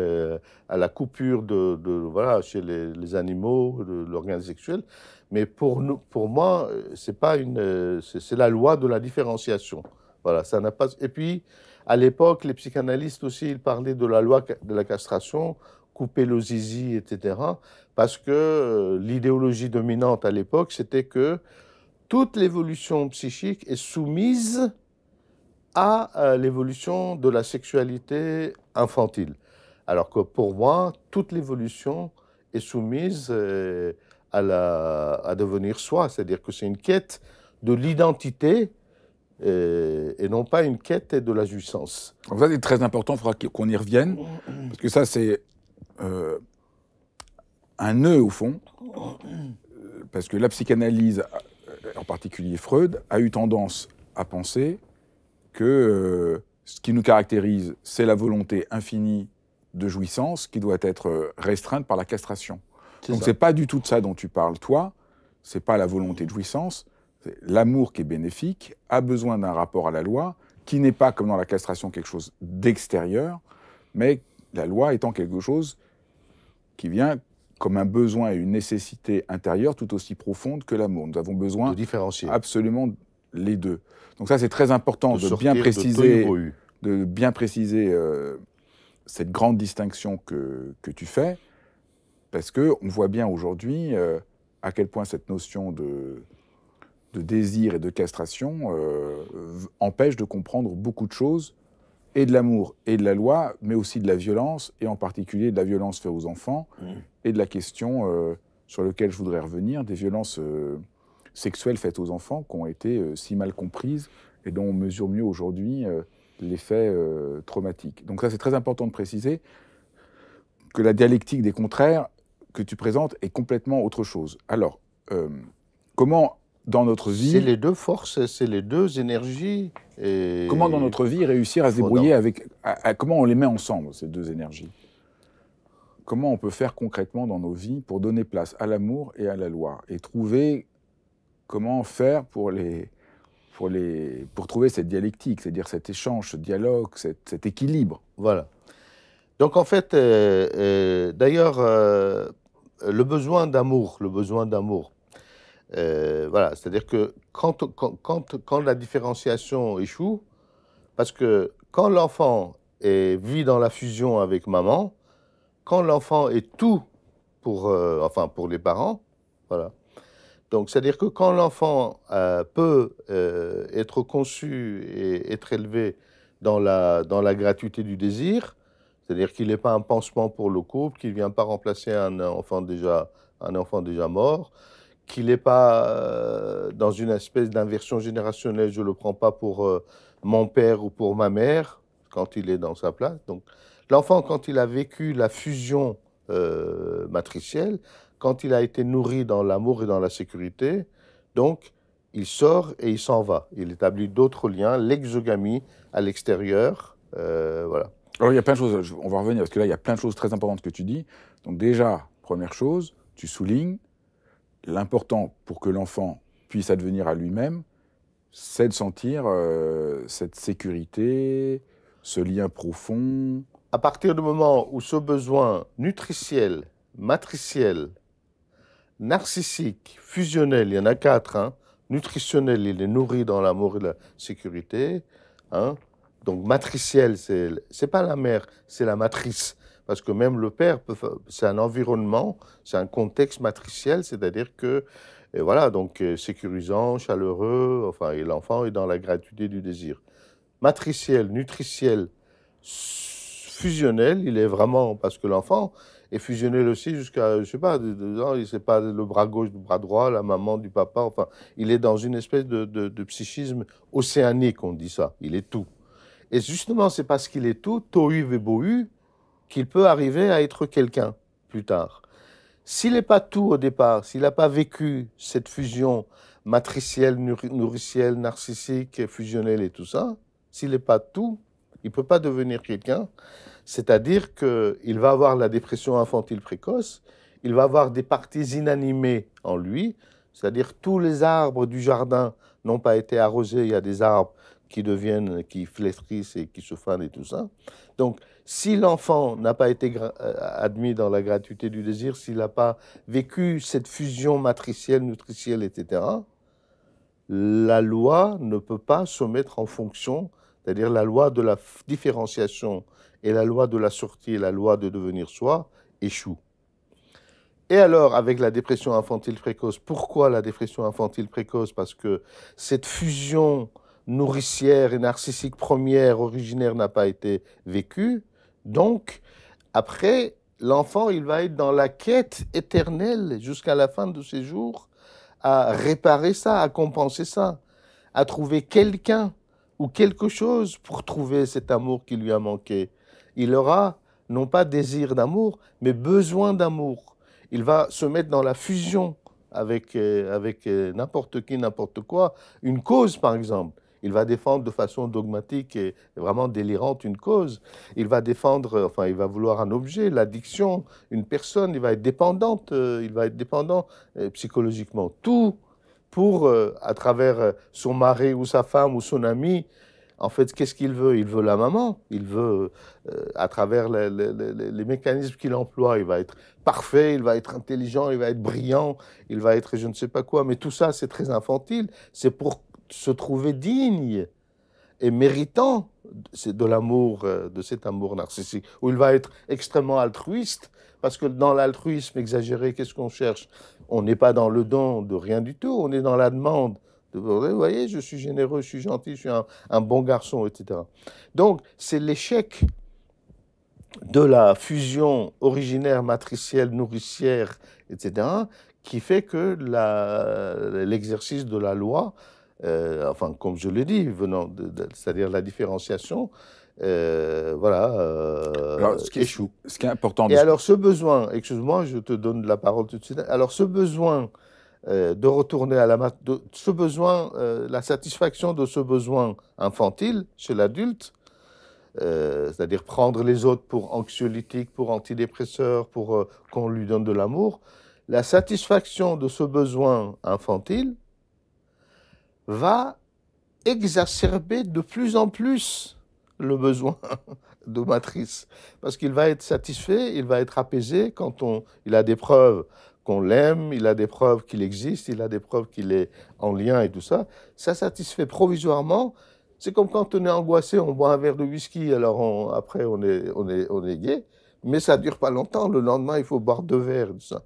à la coupure de, voilà chez les, animaux, l'organe sexuel, mais pour nous, pour moi c'est pas une, c'est la loi de la différenciation. Voilà, ça n'a pas. Et puis à l'époque les psychanalystes aussi ils parlaient de la loi de la castration, couper le zizi, etc. Parce que euh, l'idéologie dominante à l'époque c'était que toute l'évolution psychique est soumise à euh, l'évolution de la sexualité infantile. Alors que pour moi, toute l'évolution est soumise euh, à, la, à devenir soi, c'est-à-dire que c'est une quête de l'identité euh, et, non pas une quête de la jouissance. ça, c'est très important, il faudra qu'on y revienne, parce que ça, c'est un nœud au fond, parce que la psychanalyse, en particulier Freud, a eu tendance à penser que euh, ce qui nous caractérise, c'est la volonté infinie de jouissance qui doit être euh, restreinte par la castration. Donc c'est pas du tout de ça dont tu parles, toi. C'est pas la volonté de jouissance. L'amour qui est bénéfique a besoin d'un rapport à la loi qui n'est pas, comme dans la castration, quelque chose d'extérieur, mais la loi étant quelque chose qui vient comme un besoin et une nécessité intérieure tout aussi profonde que l'amour. Nous avons besoin de différencier. absolument les deux. Donc ça, c'est très important de, bien préciser, de, bien préciser euh, cette grande distinction que, que, tu fais, parce que on voit bien aujourd'hui euh, à quel point cette notion de, de désir et de castration euh, empêche de comprendre beaucoup de choses, et de l'amour et de la loi, mais aussi de la violence, et en particulier de la violence faite aux enfants, mmh. et de la question sur laquelle je voudrais revenir, des violences sexuelles faites aux enfants qui ont été euh, si mal comprises et dont on mesure mieux aujourd'hui euh, l'effet euh, traumatique. Donc ça, c'est très important de préciser que la dialectique des contraires que tu présentes est complètement autre chose. Alors, comment dans notre vie... C'est les deux forces, c'est les deux énergies. Et... Comment dans notre vie réussir à se débrouiller avec... à, comment on les met ensemble, ces deux énergies comment on peut faire concrètement dans nos vies pour donner place à l'amour et à la loi et trouver comment faire pour, les, pour, les, pour trouver cette dialectique, c'est-à-dire cet échange, ce dialogue, cet, équilibre. Voilà. Donc en fait, euh, euh, d'ailleurs, euh, le besoin d'amour, le besoin d'amour, voilà, c'est-à-dire que quand, quand, la différenciation échoue, parce que quand l'enfant vit dans la fusion avec maman, quand l'enfant est tout pour, enfin, pour les parents, voilà, donc, c'est-à-dire que quand l'enfant euh, peut euh, être conçu et être élevé dans la, dans la gratuité du désir, c'est-à-dire qu'il n'est pas un pansement pour le couple, qu'il ne vient pas remplacer un enfant déjà, un enfant déjà mort, qu'il n'est pas euh, dans une espèce d'inversion générationnelle, je ne le prends pas pour mon père ou pour ma mère, quand il est dans sa place. Donc, l'enfant, quand il a vécu la fusion matricielle, quand il a été nourri dans l'amour et dans la sécurité, donc il sort et il s'en va. Il établit d'autres liens, l'exogamie à l'extérieur, euh, voilà. Alors il y a plein de choses, on va revenir, parce que là il y a plein de choses très importantes que tu dis. Donc déjà, première chose, tu soulignes l'important pour que l'enfant puisse advenir à lui-même, c'est de sentir euh, cette sécurité, ce lien profond. À partir du moment où ce besoin nutritiel, matriciel, narcissique, fusionnel, il y en a quatre. Hein. Nutritionnel, il est nourri dans l'amour et la sécurité. Hein. Donc matriciel, c'est n'est pas la mère, c'est la matrice. Parce que même le père, c'est un environnement, c'est un contexte matriciel, c'est-à-dire que, voilà, donc euh, sécurisant, chaleureux, enfin, et l'enfant est dans la gratuité du désir. Matriciel, nutritiel, fusionnel, il est vraiment, parce que l'enfant, et fusionnel aussi jusqu'à, je sais pas, dedans, il sait pas le bras gauche du bras droit, la maman du papa, enfin, il est dans une espèce de, de, psychisme océanique, on dit ça, il est tout. Et justement, c'est parce qu'il est tout, Tohu Vebohu, qu'il peut arriver à être quelqu'un plus tard. S'il n'est pas tout au départ, s'il n'a pas vécu cette fusion matricielle, nourricielle, narcissique, fusionnelle et tout ça, s'il n'est pas tout, il ne peut pas devenir quelqu'un. C'est-à-dire qu'il va avoir la dépression infantile précoce, il va avoir des parties inanimées en lui, c'est-à-dire tous les arbres du jardin n'ont pas été arrosés, il y a des arbres qui deviennent, qui flétrissent et qui se fanent et tout ça. Donc, si l'enfant n'a pas été euh, admis dans la gratuité du désir, s'il n'a pas vécu cette fusion matricielle, nutricielle, etc., la loi ne peut pas se mettre en fonction, c'est-à-dire la loi de la différenciation et la loi de la sortie, la loi de devenir soi échoue. Et alors, avec la dépression infantile précoce, pourquoi la dépression infantile précoce Parce que cette fusion nourricière et narcissique première, originaire, n'a pas été vécue. Donc, après, l'enfant, il va être dans la quête éternelle jusqu'à la fin de ses jours à réparer ça, à compenser ça, à trouver quelqu'un ou quelque chose pour trouver cet amour qui lui a manqué il aura non pas désir d'amour, mais besoin d'amour. Il va se mettre dans la fusion avec, euh, avec euh, n'importe qui, n'importe quoi, une cause par exemple. Il va défendre de façon dogmatique et vraiment délirante une cause. Il va défendre, enfin, il va vouloir un objet, l'addiction, une personne. Il va être dépendante, euh, il va être dépendant psychologiquement. Tout pour, à travers son mari ou sa femme ou son ami, en fait, qu'est-ce qu'il veut Il veut la maman. Il veut, euh, à travers les, mécanismes qu'il emploie, il va être parfait, il va être intelligent, il va être brillant, il va être je ne sais pas quoi. Mais tout ça, c'est très infantile. C'est pour se trouver digne et méritant de l'amour, euh, de cet amour narcissique, où il va être extrêmement altruiste, parce que dans l'altruisme exagéré, qu'est-ce qu'on cherche On n'est pas dans le don de rien du tout, on est dans la demande vous voyez, je suis généreux, je suis gentil, je suis un, bon garçon, etc. Donc, c'est l'échec de la fusion originaire, matricielle, nourricière, etc., qui fait que l'exercice de la loi, euh, enfin, comme je le dis, venant c'est-à-dire la différenciation, euh, voilà, euh, ce qui échoue. ce qui est important. Et alors, ce besoin, excuse-moi, je te donne la parole tout de suite. Alors, ce besoin euh, de retourner à la de ce besoin, euh, la satisfaction de ce besoin infantile chez l'adulte, euh, c'est-à-dire prendre les autres pour anxiolytiques, pour antidépresseurs, pour qu'on lui donne de l'amour, la satisfaction de ce besoin infantile va exacerber de plus en plus le besoin de matrice, parce qu'il va être satisfait, il va être apaisé quand on, il a des preuves qu'on l'aime, il a des preuves qu'il existe, il a des preuves qu'il est en lien et tout ça. Ça satisfait provisoirement. C'est comme quand on est angoissé, on boit un verre de whisky, alors après on est, on, est, on est gay, mais ça dure pas longtemps. Le lendemain, il faut boire deux verres, tout ça.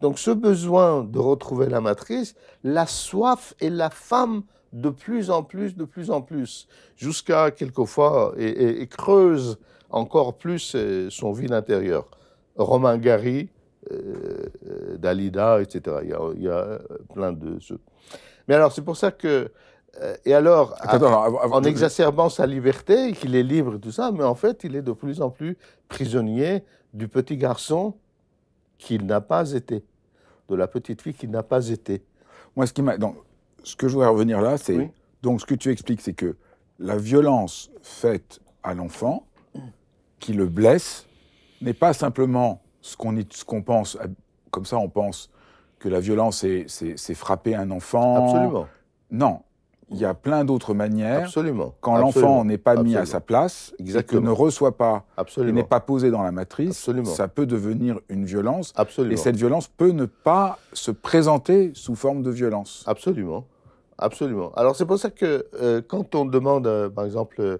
Donc ce besoin de retrouver la matrice, la soif et la femme de plus en plus, de plus en plus, jusqu'à quelquefois, et, et, creuse encore plus euh, son vide intérieur. Romain Gary, euh, d'Alida, etc. Il y, a, plein de ceux. Mais alors, c'est pour ça que. Euh, et alors, en exacerbant sa liberté, qu'il est libre, tout ça, mais en fait, il est de plus en plus prisonnier du petit garçon qu'il n'a pas été, de la petite fille qu'il n'a pas été. Moi, ce, qui donc, ce que je voudrais revenir là, c'est. Donc, ce que tu expliques, c'est que la violence faite à l'enfant, qui le blesse, n'est pas simplement ce qu'on pense. Ah, comme ça, on pense que la violence, c'est frapper un enfant. Absolument. Non. Il y a plein d'autres manières. Absolument. Quand l'enfant n'est pas mis à sa place, qu'il que ne reçoit pas, n'est pas posé dans la matrice, ça peut devenir une violence. Absolument. Et cette violence peut ne pas se présenter sous forme de violence. Absolument. Absolument. Alors c'est pour ça que euh, quand on demande, euh, par exemple, euh,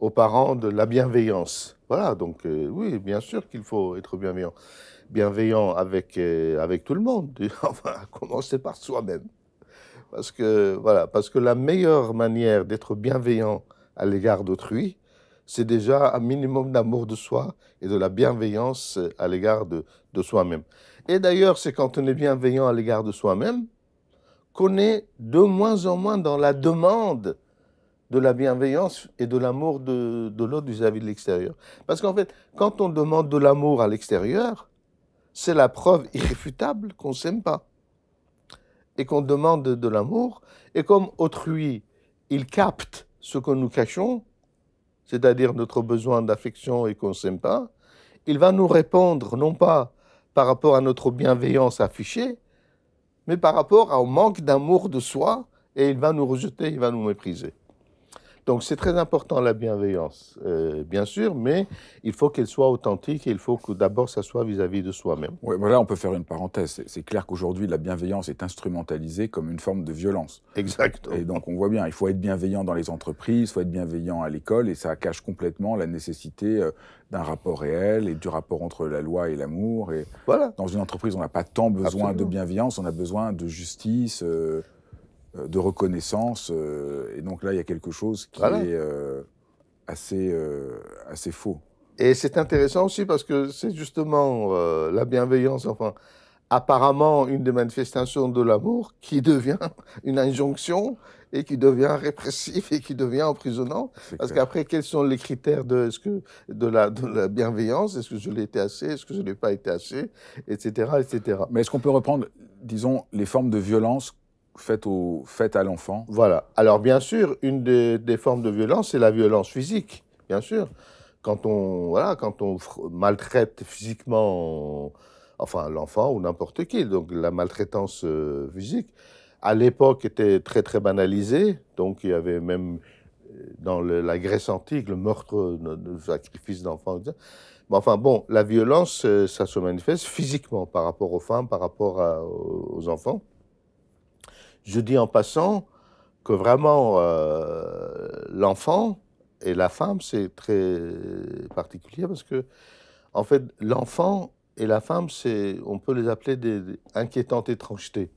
aux parents de la bienveillance. Voilà, donc euh, oui, bien sûr qu'il faut être bienveillant. Bienveillant avec, euh, avec tout le monde, enfin, commencer par soi-même. Parce que, voilà, parce que la meilleure manière d'être bienveillant à l'égard d'autrui, c'est déjà un minimum d'amour de soi et de la bienveillance euh, à l'égard de, de soi-même. Et d'ailleurs, c'est quand on est bienveillant à l'égard de soi-même qu'on est de moins en moins dans la demande de la bienveillance et de l'amour de, l'autre vis-à-vis de l'extérieur. Parce qu'en fait, quand on demande de l'amour à l'extérieur, c'est la preuve irréfutable qu'on ne s'aime pas et qu'on demande de, de l'amour. Et comme autrui, il capte ce que nous cachons, c'est-à-dire notre besoin d'affection et qu'on ne s'aime pas, il va nous répondre non pas par rapport à notre bienveillance affichée, mais par rapport au manque d'amour de soi, et il va nous rejeter, il va nous mépriser. Donc c'est très important la bienveillance, euh, bien sûr, mais il faut qu'elle soit authentique et il faut que d'abord ça soit vis-à-vis de soi-même. Oui, voilà, on peut faire une parenthèse. C'est clair qu'aujourd'hui la bienveillance est instrumentalisée comme une forme de violence. Exactement. Et donc on voit bien, il faut être bienveillant dans les entreprises, il faut être bienveillant à l'école et ça cache complètement la nécessité euh, d'un rapport réel et du rapport entre la loi et l'amour. Et voilà. Dans une entreprise, on n'a pas tant besoin de bienveillance, on a besoin de justice. Euh, euh, de reconnaissance. Euh, et donc là, il y a quelque chose qui est euh, assez, assez faux. Et c'est intéressant aussi parce que c'est justement la bienveillance, enfin, apparemment une des manifestations de l'amour qui devient une injonction et qui devient répressif et qui devient emprisonnant. Parce qu'après, quels sont les critères de, ce que, de, la, de la bienveillance Est-ce que je l'ai été assez Est-ce que je n'ai l'ai pas été assez Etc. etc. Mais est-ce qu'on peut reprendre, disons, les formes de violence Faites au, à l'enfant Voilà. Alors bien sûr, une des, formes de violence, c'est la violence physique, bien sûr. Quand on, voilà, quand on maltraite physiquement, enfin l'enfant ou n'importe qui, donc la maltraitance euh, physique, à l'époque était très très banalisée, donc il y avait même euh, dans la Grèce antique, le meurtre, le, sacrifice d'enfants. Mais enfin, bon, la violence, euh, ça se manifeste physiquement par rapport aux femmes, par rapport aux enfants. Je dis en passant que vraiment euh, l'enfant et la femme, c'est très particulier parce que, en fait, l'enfant et la femme, c'est, on peut les appeler des, inquiétantes étrangetés.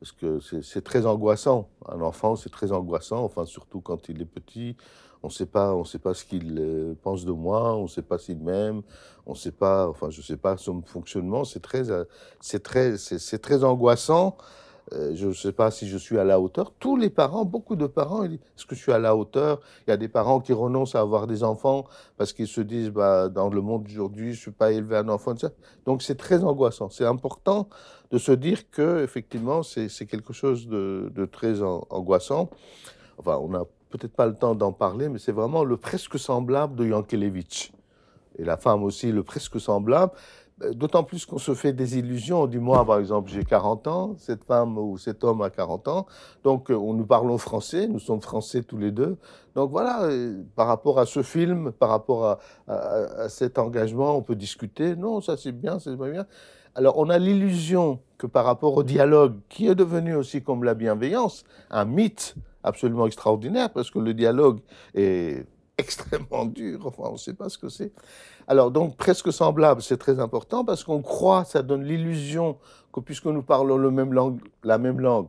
Parce que c'est très angoissant. Un enfant, c'est très angoissant, enfin, surtout quand il est petit. On ne sait pas, on sait pas ce qu'il euh, pense de moi, on ne sait pas s'il m'aime, on sait pas, enfin, je ne sais pas son fonctionnement. C'est très, euh, c'est très, c'est très angoissant euh, je ne sais pas si je suis à la hauteur. Tous les parents, beaucoup de parents, disent, est-ce que je suis à la hauteur Il y a des parents qui renoncent à avoir des enfants parce qu'ils se disent, bah, dans le monde d'aujourd'hui, je ne suis pas élevé un enfant. Donc c'est très angoissant. C'est important de se dire que effectivement, c'est, quelque chose de, très angoissant. Enfin, on n'a peut-être pas le temps d'en parler, mais c'est vraiment le presque semblable de Yankelevitch. Et la femme aussi, le presque semblable. Euh, d'autant plus qu'on se fait des illusions, du moi par exemple, j'ai 40 ans, cette femme ou cet homme a 40 ans, donc euh, on, nous parlons français, nous sommes français tous les deux. Donc voilà, euh, par rapport à ce film, par rapport à, cet engagement, on peut discuter, non, ça c'est bien, c'est pas bien. Alors on a l'illusion que par rapport au dialogue, qui est devenu aussi comme la bienveillance, un mythe absolument extraordinaire, parce que le dialogue est extrêmement dur, enfin on ne sait pas ce que c'est. Alors donc presque semblable, c'est très important parce qu'on croit, ça donne l'illusion que puisque nous parlons le même langue, la même langue,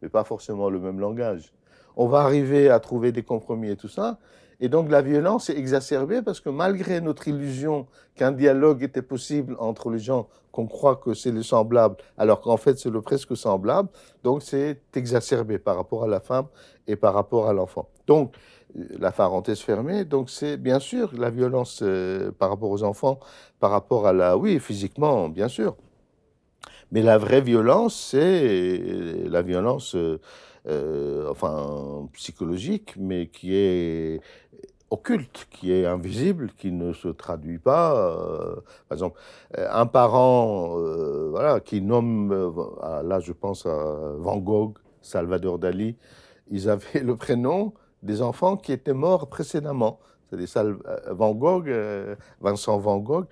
mais pas forcément le même langage, on va arriver à trouver des compromis et tout ça. Et donc la violence est exacerbée parce que malgré notre illusion qu'un dialogue était possible entre les gens, qu'on croit que c'est le semblable, alors qu'en fait c'est le presque semblable, donc c'est exacerbé par rapport à la femme et par rapport à l'enfant. Donc la parenthèse fermée, donc c'est bien sûr la violence euh, par rapport aux enfants, par rapport à la... Oui, physiquement, bien sûr. Mais la vraie violence, c'est la violence... Euh, euh, enfin, psychologique, mais qui est occulte, qui est invisible, qui ne se traduit pas. Euh, par exemple, euh, un parent voilà, qui nomme, là je pense à Van Gogh, Salvador Dali, ils avaient le prénom des enfants qui étaient morts précédemment. C'est-à-dire Van Gogh, Vincent Van Gogh,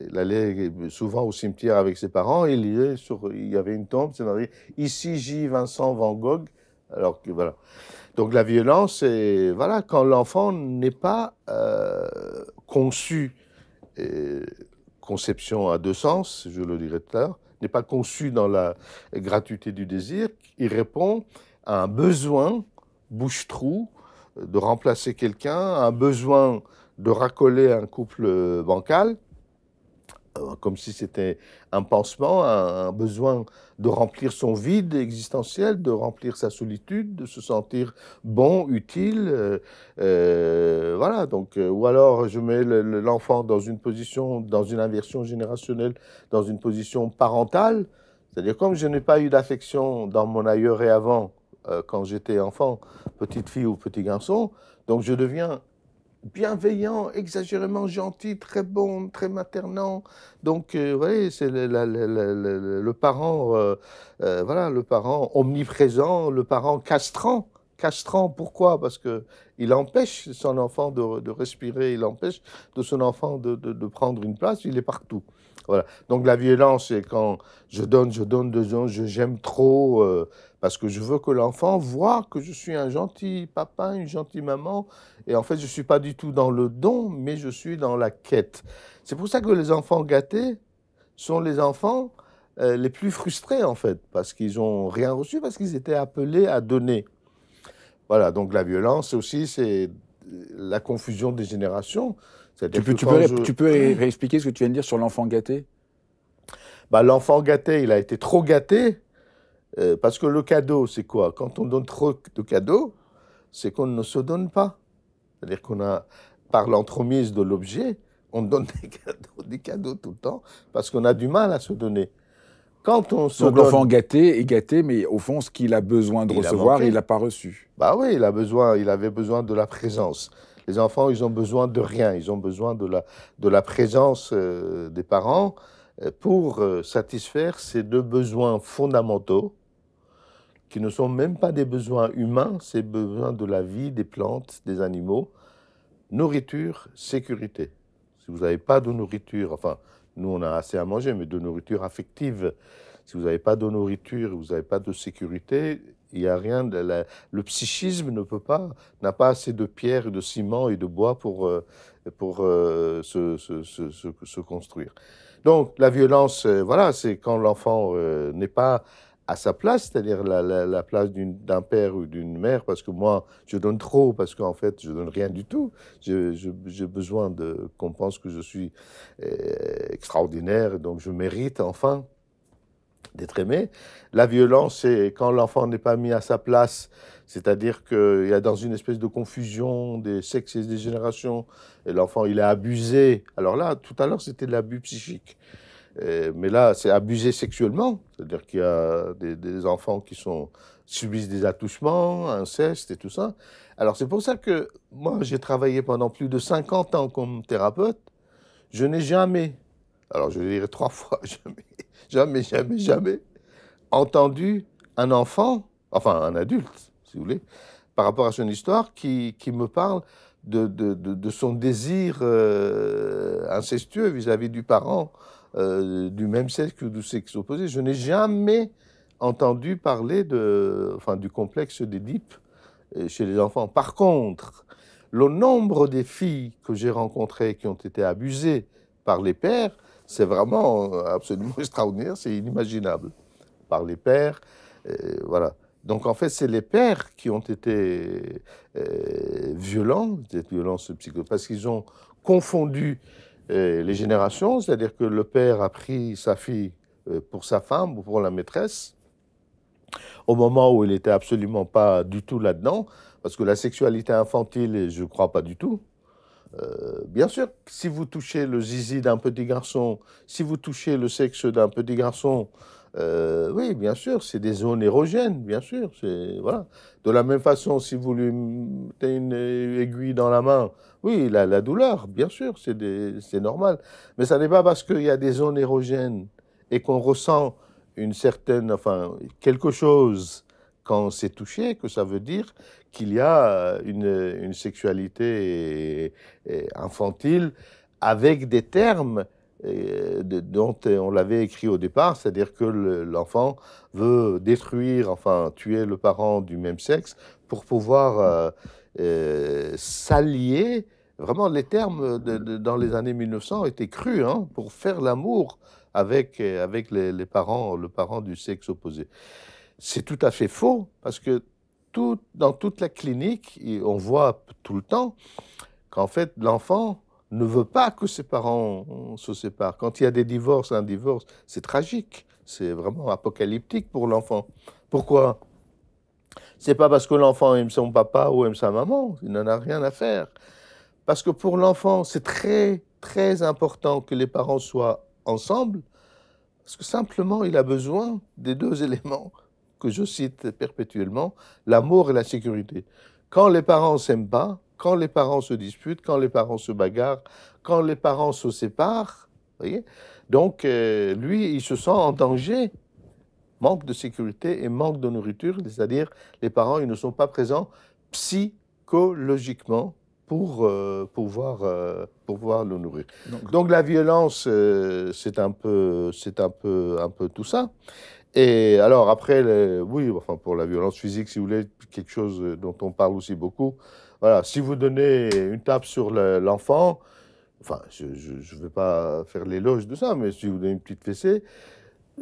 il allait souvent au cimetière avec ses parents, il, sur, il y avait une tombe, c'est dire Ici J. Vincent Van Gogh, voilà. Donc la violence, voilà, quand l'enfant n'est pas euh, conçu, conception à deux sens, je le dirai tout à l'heure, n'est pas conçu dans la gratuité du désir, il répond à un besoin, bouche-trou, euh, de remplacer quelqu'un, un besoin de racoler un couple euh, bancal, euh, comme si c'était un pansement, un, besoin de remplir son vide existentiel, de remplir sa solitude, de se sentir bon, utile. Euh, euh, voilà, donc, ou alors je mets l'enfant dans une position, dans une inversion générationnelle, dans une position parentale. C'est-à-dire, comme je n'ai pas eu d'affection dans mon ailleurs et avant, quand j'étais enfant, petite fille ou petit garçon, donc je deviens bienveillant, exagérément gentil, très bon, très maternant. Donc, euh, vous voyez, c'est le, parent, euh, euh, voilà, le parent omniprésent, le parent castrant. Castrant, pourquoi Parce que il empêche son enfant de, respirer, il empêche de son enfant de, prendre une place. Il est partout. Voilà. Donc la violence, c'est quand je donne, je donne, je donne, je j'aime trop parce que je veux que l'enfant voit que je suis un gentil papa, une gentille maman, et en fait je ne suis pas du tout dans le don, mais je suis dans la quête. C'est pour ça que les enfants gâtés sont les enfants euh, les plus frustrés en fait, parce qu'ils n'ont rien reçu, parce qu'ils étaient appelés à donner. Voilà, donc la violence aussi, c'est la confusion des générations. Tu peux, tu, peux, tu peux, expliquer ce que tu viens de dire sur l'enfant gâté bah, L'enfant gâté, il a été trop gâté euh, parce que le cadeau, c'est quoi Quand on donne trop de cadeaux, c'est qu'on ne se donne pas. C'est-à-dire qu'on a, par l'entremise de l'objet, on donne des cadeaux, des cadeaux tout le temps, parce qu'on a du mal à se donner. Quand on se Donc l'enfant gâté est gâté, mais au fond, ce qu'il a besoin de recevoir, il n'a pas reçu. Bah oui, il, a besoin, il avait besoin de la présence. Les enfants, ils ont besoin de rien. Ils ont besoin de la, de la présence euh, des parents euh, pour satisfaire ces deux besoins fondamentaux qui ne sont même pas des besoins humains, c'est besoins de la vie, des plantes, des animaux. Nourriture, sécurité. Si vous n'avez pas de nourriture, enfin, nous on a assez à manger, mais de nourriture affective. Si vous n'avez pas de nourriture, vous n'avez pas de sécurité, il n'y a rien. De le psychisme ne peut pas, n'a pas assez de pierres, de ciment et de bois pour, euh, pour euh, se, construire. Donc la violence, euh, voilà, c'est quand l'enfant n'est pas à sa place, c'est-à-dire la, la, place d'un père ou d'une mère, parce que moi, je donne trop, parce qu'en fait, je donne rien du tout. J'ai besoin qu'on pense que je suis euh, extraordinaire, donc je mérite enfin d'être aimé. La violence, c'est quand l'enfant n'est pas mis à sa place, c'est-à-dire qu'il est dans une espèce de confusion des sexes et des générations, et l'enfant, il est abusé. Alors là, tout à l'heure, c'était de l'abus psychique. Euh, mais là, c'est abusé sexuellement. C'est-à-dire qu'il y a des, enfants qui subissent des attouchements, incestes et tout ça. Alors c'est pour ça que moi, j'ai travaillé pendant plus de 50 ans comme thérapeute. Je n'ai jamais, alors je dirais trois fois, jamais, jamais, jamais, jamais, entendu un enfant, enfin un adulte, si vous voulez, par rapport à son histoire, qui, qui me parle de, de, de, son désir euh, incestueux vis à -vis du parent euh, du même sexe ou du sexe opposé. Je n'ai jamais entendu parler de, enfin, du complexe d'Édipe euh, chez les enfants. Par contre, le nombre des filles que j'ai rencontrées qui ont été abusées par les pères, c'est vraiment euh, absolument extraordinaire, c'est inimaginable. Par les pères, voilà. Donc en fait, c'est les pères qui ont été violents, cette violences psychologique, parce qu'ils ont confondu euh, les générations, c'est-à-dire que le père a pris sa fille euh, pour sa femme ou pour la maîtresse, au moment où il n'était absolument pas du tout là-dedans, parce que la sexualité infantile, je ne crois pas du tout. Euh, bien sûr, si vous touchez le zizi d'un petit garçon, si vous touchez le sexe d'un petit garçon, euh, oui, bien sûr, c'est des zones érogènes, bien sûr. Voilà. De la même façon, si vous lui mettez une aiguille dans la main, oui, la douleur, bien sûr, c'est normal. Mais ça n'est pas parce qu'il y a des zones érogènes et qu'on ressent une certaine, enfin, quelque chose quand c'est touché, que ça veut dire qu'il y a euh, une sexualité euh, infantile avec des termes dont on l'avait écrit au départ, c'est-à-dire que l'enfant veut détruire, enfin tuer le parent du même sexe pour pouvoir euh, euh, s'allier vraiment, les termes dans les années 1900 étaient crus hein, pour faire l'amour avec, avec les, parents, le parent du sexe opposé. C'est tout à fait faux parce que dans toute la clinique, on voit tout le temps qu'en fait, l'enfant ne veut pas que ses parents euh, se séparent. Quand il y a des divorces, un divorce, c'est tragique, c'est vraiment apocalyptique pour l'enfant. Pourquoi C'est pas parce que l'enfant aime son papa ou aime sa maman, il n'en a rien à faire. Parce que pour l'enfant, c'est très très important que les parents soient ensemble, parce que simplement il a besoin des deux éléments que je cite perpétuellement, l'amour et la sécurité. Quand les parents s'aiment pas, quand les parents se disputent, quand les parents se bagarrent, quand les parents se séparent, voyez donc euh, lui, il se sent en danger. Manque de sécurité et manque de nourriture, c'est-à-dire les parents, ils ne sont pas présents psychologiquement pour euh, euh, pouvoir, le nourrir. Donc, la violence, c'est un peu, c'est un peu, un peu tout ça. Et alors après, oui, enfin pour la violence physique, si vous voulez, quelque chose dont on parle aussi beaucoup, voilà, si vous donnez une tape sur l'enfant, enfin, je ne vais pas faire l'éloge de ça, mais si vous donnez une petite fessée,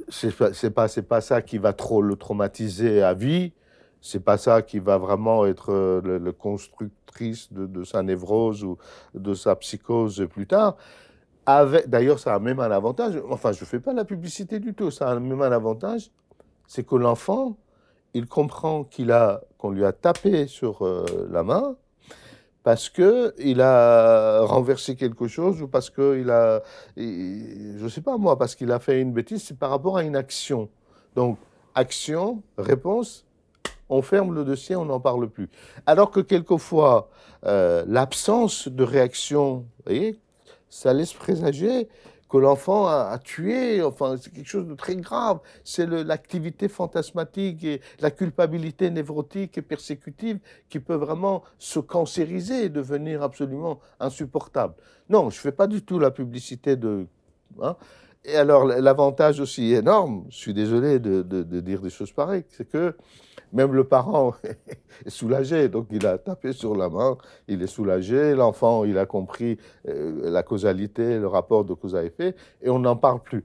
c'est n'est pas, pas ça qui va trop le traumatiser à vie, c'est pas ça qui va vraiment être euh, le, constructrice de, sa névrose ou de sa psychose plus tard. D'ailleurs, ça a même un avantage, enfin, je ne fais pas la publicité du tout, ça a même un avantage, c'est que l'enfant, il comprend qu'il qu'on lui a tapé sur euh, la main, parce qu'il a renversé quelque chose ou parce qu'il a, je sais pas moi, parce qu'il a fait une bêtise, c'est par rapport à une action. Donc, action, réponse, on ferme le dossier, on n'en parle plus. Alors que quelquefois, euh, l'absence de réaction, vous voyez, ça laisse présager que l'enfant a, tué. Enfin, c'est quelque chose de très grave. C'est l'activité fantasmatique et la culpabilité névrotique et persécutive qui peut vraiment se cancériser et devenir absolument insupportable. Non, je ne fais pas du tout la publicité de. Hein. Et alors, l'avantage aussi énorme, je suis désolé de, dire des choses pareilles, c'est que même le parent est soulagé. Donc, il a tapé sur la main, il est soulagé. L'enfant, il a compris euh, la causalité, le rapport de cause à effet, et on n'en parle plus.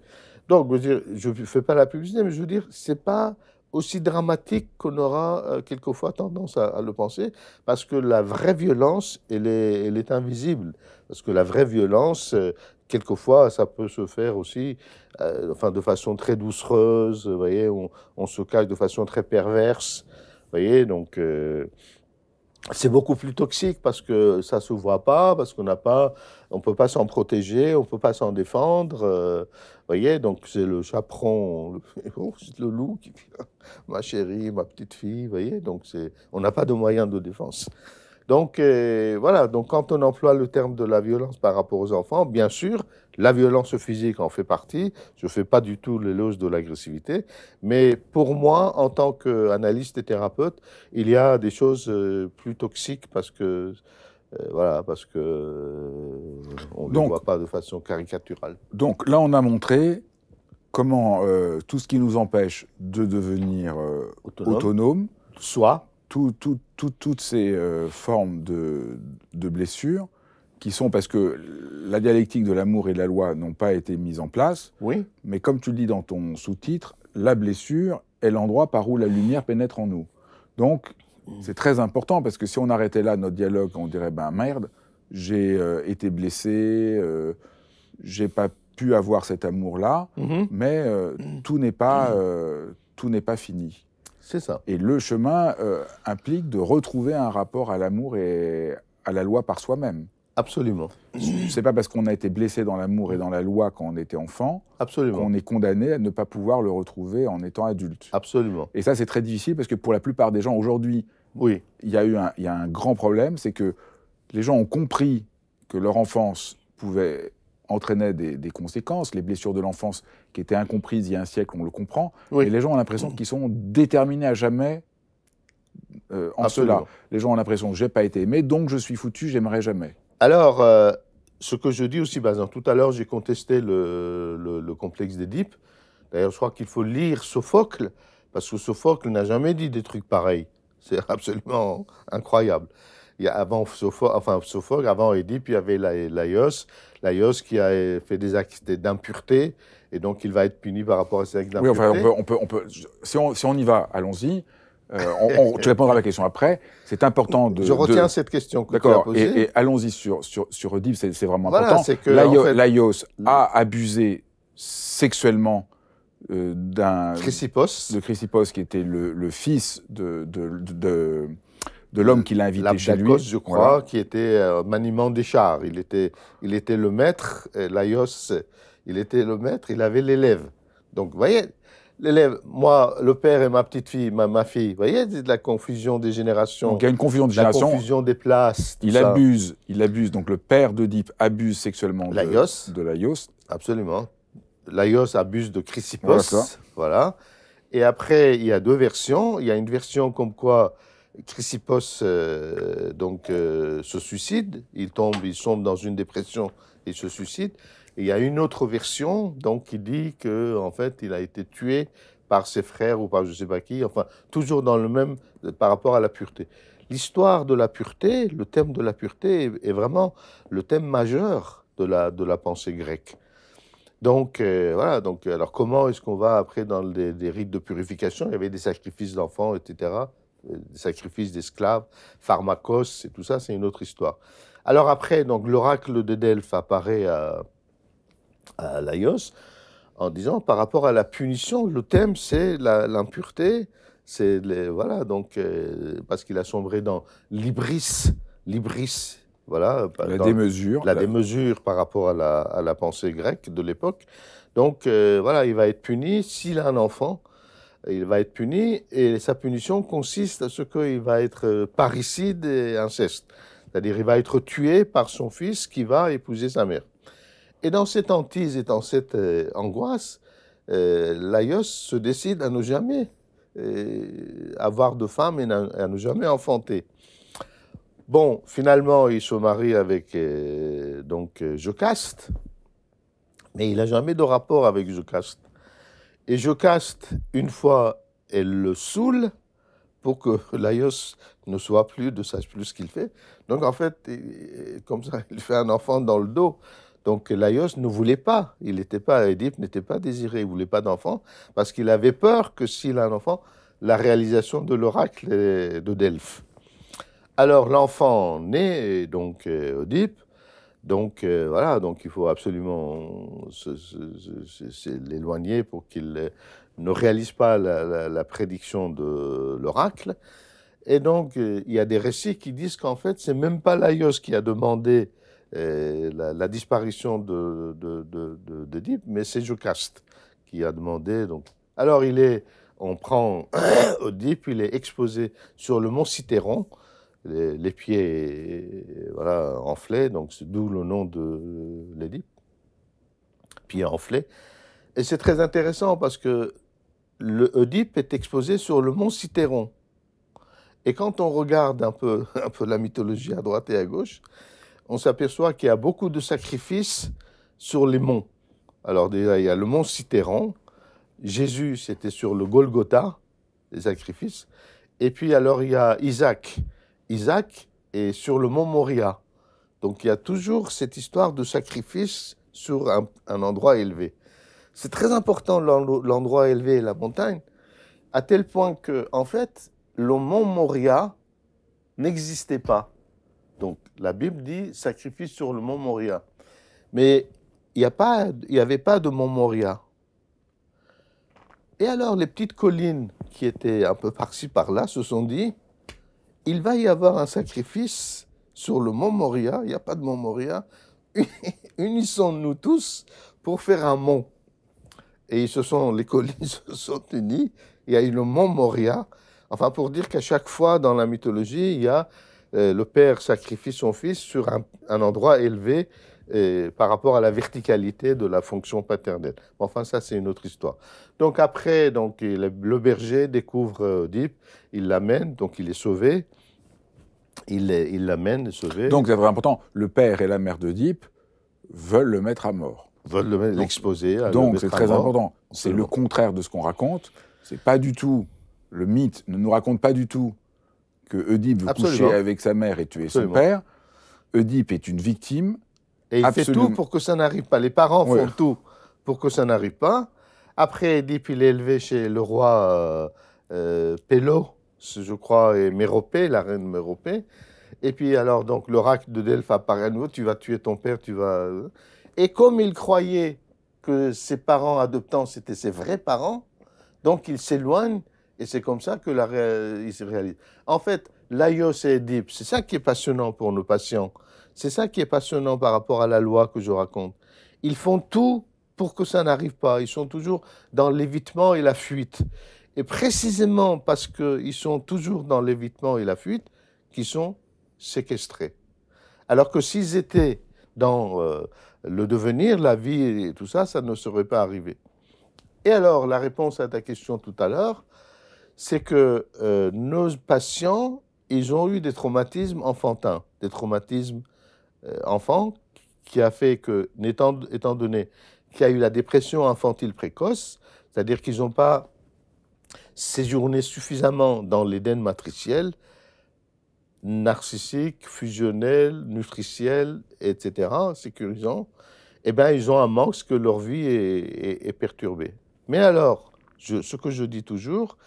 Donc, je ne fais pas la publicité, mais je veux dire, c'est pas aussi dramatique qu'on aura euh, quelquefois tendance à, le penser, parce que la vraie violence, elle est, invisible. Parce que la vraie violence, euh, quelquefois, ça peut se faire aussi euh, enfin, de façon très doucereuse, voyez, on, se cache de façon très perverse, voyez, donc euh, c'est beaucoup plus toxique parce que ça se voit pas, parce qu'on ne pas, on peut pas s'en protéger, on peut pas s'en défendre, euh, voyez, donc c'est le chaperon, le, oh, loup qui ma chérie, ma petite fille, voyez, donc on n'a pas de moyens de défense. Donc euh, voilà, donc quand on emploie le terme de la violence par rapport aux enfants, bien sûr, la violence physique en fait partie, je ne fais pas du tout l'éloge de l'agressivité, mais pour moi, en tant qu'analyste et thérapeute, il y a des choses euh, plus toxiques parce que euh, voilà, parce que on ne voit pas de façon caricaturale. Donc là, on a montré comment tout ce qui nous empêche de devenir autonome, soit toutes ces euh, formes de, blessures qui sont parce que la dialectique de l'amour et de la loi n'ont pas été mises en place. Oui. Mais comme tu le dis dans ton sous-titre, la blessure est l'endroit par où la lumière pénètre en nous. Donc, c'est très important parce que si on arrêtait là notre dialogue, on dirait ben merde, j'ai euh, été blessé, euh, j'ai pas pu avoir cet amour-là, mm-hmm. mais mm. tout n'est pas mm. tout n'est pas fini. C'est ça. Et le chemin euh, implique de retrouver un rapport à l'amour et à la loi par soi-même. Absolument. C'est pas parce qu'on a été blessé dans l'amour et dans la loi quand on était enfant qu'on est condamné à ne pas pouvoir le retrouver en étant adulte. Absolument. Et ça, c'est très difficile parce que pour la plupart des gens aujourd'hui, oui. il y, a eu il y a un grand problème, c'est que les gens ont compris que leur enfance pouvait entraînait des, conséquences. Les blessures de l'enfance qui étaient incomprises il y a un siècle, on le comprend. Et les gens ont l'impression mmh. qu'ils sont déterminés à jamais euh, en cela. Les gens ont l'impression que j'ai pas été aimé, donc je suis foutu, j'aimerais jamais. Alors, euh, ce que je dis aussi, bah, tout à l'heure j'ai contesté le, le complexe d'Édipe. D'ailleurs, je crois qu'il faut lire Sophocle, parce que Sophocle n'a jamais dit des trucs pareils. C'est absolument incroyable avant Oedip, enfin avant il y avait Laios, Laios qui a fait des actes d'impureté, et donc il va être puni par rapport à ces actes d'impureté. Oui, on peut, on peut, si, on, si, on, y va, allons-y. Euh, on, tu répondras à la question après. C'est important de. Je retiens cette question que D'accord. Et, allons-y sur, sur, sur Oedipe, c'est vraiment important. Que, a abusé sexuellement euh, d'un. Chrysippos. De Chrysippos, qui était le, le fils de, de, de de l'homme qui l'a invité chez lui. je crois, qui était euh, maniement des chars. Il était, il était le maître, Laios, il était le maître, il avait l'élève. Donc, vous voyez, l'élève, moi, le père et ma petite fille, ma, fille, vous voyez, de la confusion des générations. il y a une confusion des générations. La confusion des places. Il abuse, il abuse. Donc, le père d'Oedipe abuse sexuellement Laios, de, Laios. Absolument. Laios abuse de Chrysippos. voilà. Et après, il y a deux versions. Il y a une version comme quoi Chrysippos euh, donc, euh, se suicide, il tombe, il sombre dans une dépression, il se suicide. il y a une autre version donc, qui dit qu'en en fait, il a été tué par ses frères ou par je ne sais pas qui, enfin, toujours dans le même par rapport à la pureté. L'histoire de la pureté, le thème de la pureté est, vraiment le thème majeur de la, pensée grecque. Donc, euh, voilà. Donc, alors, comment est-ce qu'on va après dans des rites de purification Il y avait des sacrifices d'enfants, etc. Euh, sacrifices d'esclaves, pharmacos, et tout ça, c'est une autre histoire. Alors après, donc l'oracle de Delphes apparaît à, à Laios en disant par rapport à la punition, le thème c'est l'impureté, c'est voilà donc euh, parce qu'il a sombré dans l'ibris, l'ibris, voilà la démesure, la, par rapport à la, pensée grecque de l'époque. Donc euh, voilà, il va être puni s'il a un enfant il va être puni et sa punition consiste à ce qu'il va être euh, parricide et inceste. C'est-à-dire il va être tué par son fils qui va épouser sa mère. Et dans cette hantise et dans cette euh, angoisse, euh, Laios se décide à ne jamais euh, avoir de femme et à ne jamais enfanter. Bon, finalement, il se marie avec donc Jocaste, mais il n'a jamais de rapport avec Jocaste. Et caste une fois, elle le saoule pour que Laios ne soit plus, ne sache plus ce qu'il fait. Donc en fait, comme ça, il fait un enfant dans le dos. Donc Laios ne voulait pas, il n'était pas, Édipe n'était pas désiré, il voulait pas d'enfant, parce qu'il avait peur que s'il a un enfant, la réalisation de l'oracle de Delphes. Alors l'enfant naît, donc euh, Oedipe, donc euh, voilà, donc il faut absolument l'éloigner pour qu'il euh, ne réalise pas la, prédiction de l'oracle. Et donc euh, il y a des récits qui disent qu'en fait c'est même pas Laios qui a demandé la, disparition de, de, de, de, de mais c'est Jocaste qui a demandé. Donc alors il est, on prend Oedipe, il est exposé sur le mont Cithéron les, pieds voilà, enflés, donc c'est d'où le nom de l'Édipe, pieds enflés. Et c'est très intéressant parce que l'Oedipe est exposé sur le mont Citéron. Et quand on regarde un peu, un peu la mythologie à droite et à gauche, on s'aperçoit qu'il y a beaucoup de sacrifices sur les monts. Alors déjà, il y a le mont Cithéron, Jésus, c'était sur le Golgotha, les sacrifices, et puis alors il y a Isaac, Isaac est sur le mont Moria. Donc il y a toujours cette histoire de sacrifice sur un, endroit élevé. C'est très important l'endroit élevé et la montagne, à tel point que, en fait, le mont Moria n'existait pas. Donc la Bible dit sacrifice sur le mont Moria. Mais il n'y avait pas de mont Moria. Et alors les petites collines qui étaient un peu par-ci par-là se sont dit, il va y avoir un sacrifice sur le mont Moria. Il n'y a pas de mont Moria. Unissons-nous tous pour faire un mont. Et ils se sont, les collines se sont unies. Il y a eu le mont Moria. Enfin, pour dire qu'à chaque fois dans la mythologie, il y a euh, le père sacrifie son fils sur un endroit élevé par rapport à la verticalité de la fonction paternelle. Enfin, ça, c'est une autre histoire. Donc après, donc, le berger découvre euh, Oedipe, il l'amène, donc il est sauvé. Il, il l'amène, sauvé. Donc c'est très important, le père et la mère d'Oedipe veulent le mettre à mort. Veulent l'exposer. Donc c'est très important. C'est le contraire de ce qu'on raconte. C'est pas du tout, le mythe ne nous raconte pas du tout que Oedipe veut coucher avec sa mère et tuer son père. Oedipe est une victime et il fait tout pour que ça n'arrive pas. Les parents font tout pour que ça n'arrive pas. Après, Edip, il est élevé chez le roi euh, euh je crois, et Méropée, la reine Méropée. Et puis, alors, donc, l'oracle de Delphes apparaît à nouveau oh, tu vas tuer ton père, tu vas. Euh. Et comme il croyait que ses parents adoptants, c'était ses vrais parents, donc il s'éloigne et c'est comme ça que la euh, il se réalise. En fait, l'Aios et Edip, c'est ça qui est passionnant pour nos patients. C'est ça qui est passionnant par rapport à la loi que je raconte. Ils font tout pour que ça n'arrive pas. Ils sont toujours dans l'évitement et la fuite. Et précisément parce qu'ils sont toujours dans l'évitement et la fuite, qu'ils sont séquestrés. Alors que s'ils étaient dans euh, le devenir, la vie et tout ça, ça ne serait pas arrivé. Et alors, la réponse à ta question tout à l'heure, c'est que euh, nos patients, ils ont eu des traumatismes enfantins, des traumatismes euh, enfant qui a fait que, étant, donné qu'il y a eu la dépression infantile précoce, c'est-à-dire qu'ils n'ont pas séjourné suffisamment dans l'Éden matriciel, narcissique, fusionnel, nutritiel, etc., sécurisant, eh bien, ils ont un manque, que leur vie est, perturbée. Mais alors, ce que je dis toujours,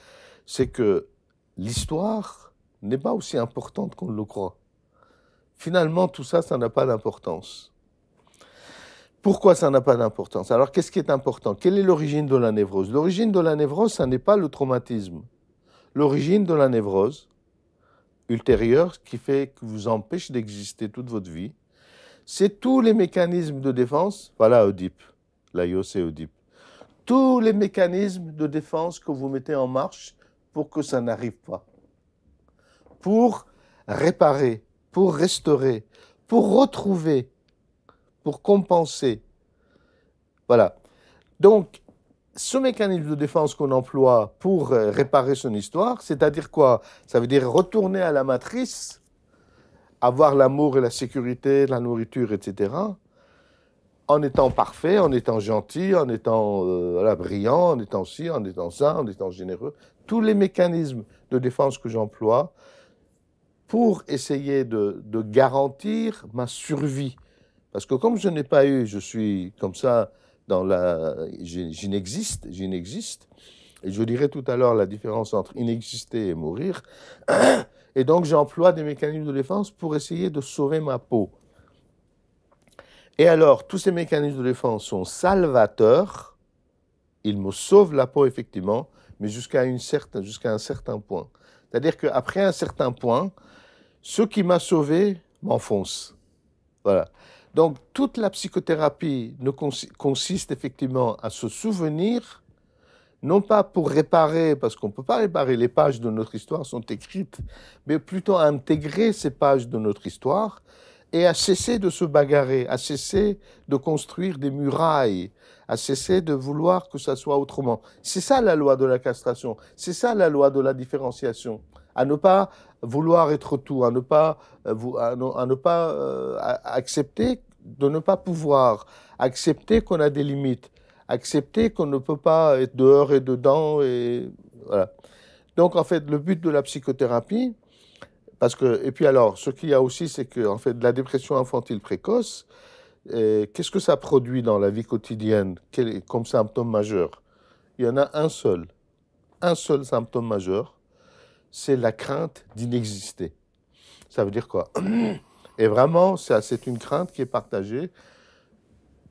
c'est que l'histoire n'est pas aussi importante qu'on le croit. Finalement, tout ça, ça n'a pas d'importance. Pourquoi ça n'a pas d'importance Alors, qu'est-ce qui est important Quelle est l'origine de la névrose L'origine de la névrose, ça n'est pas le traumatisme. L'origine de la névrose ultérieure, qui fait que vous empêche d'exister toute votre vie, c'est tous les mécanismes de défense. Voilà Oedipe, l'IOC et Oedipe. Tous les mécanismes de défense que vous mettez en marche pour que ça n'arrive pas. Pour réparer, pour restaurer, pour retrouver, pour compenser. Voilà. Donc, ce mécanisme de défense qu'on emploie pour euh, réparer son histoire, c'est-à-dire quoi Ça veut dire retourner à la matrice, avoir l'amour et la sécurité, la nourriture, etc., en étant parfait, en étant gentil, en étant euh, brillant, en étant ci, en étant ça, en étant généreux. Tous les mécanismes de défense que j'emploie, pour essayer de, garantir ma survie. Parce que comme je n'ai pas eu, je suis comme ça dans la... J'inexiste, j'inexiste. Et je dirai tout à l'heure la différence entre inexister et mourir. Et donc j'emploie des mécanismes de défense pour essayer de sauver ma peau. Et alors, tous ces mécanismes de défense sont salvateurs. Ils me sauvent la peau, effectivement, mais jusqu'à jusqu'à un certain point. C'est-à-dire qu'après un certain point, ce qui m'a sauvé m'enfonce. Voilà. Donc toute la psychothérapie consiste effectivement à se souvenir, non pas pour réparer, parce qu'on ne peut pas réparer, les pages de notre histoire sont écrites, mais plutôt à intégrer ces pages de notre histoire et à cesser de se bagarrer, à cesser de construire des murailles, à cesser de vouloir que ça soit autrement. C'est ça la loi de la castration, c'est ça la loi de la différenciation à ne pas vouloir être tout, à ne pas, euh, vous, ne pas euh, accepter de ne pas pouvoir, accepter qu'on a des limites, accepter qu'on ne peut pas être dehors et dedans. Et voilà. Donc en fait, le but de la psychothérapie, parce que et puis alors, ce qu'il y a aussi, c'est que en fait, la dépression infantile précoce, euh, qu'est-ce que ça produit dans la vie quotidienne comme symptôme majeur Il y en a un seul, un seul symptôme majeur, c'est la crainte d'inexister. Ça veut dire quoi Et vraiment, c'est une crainte qui est partagée.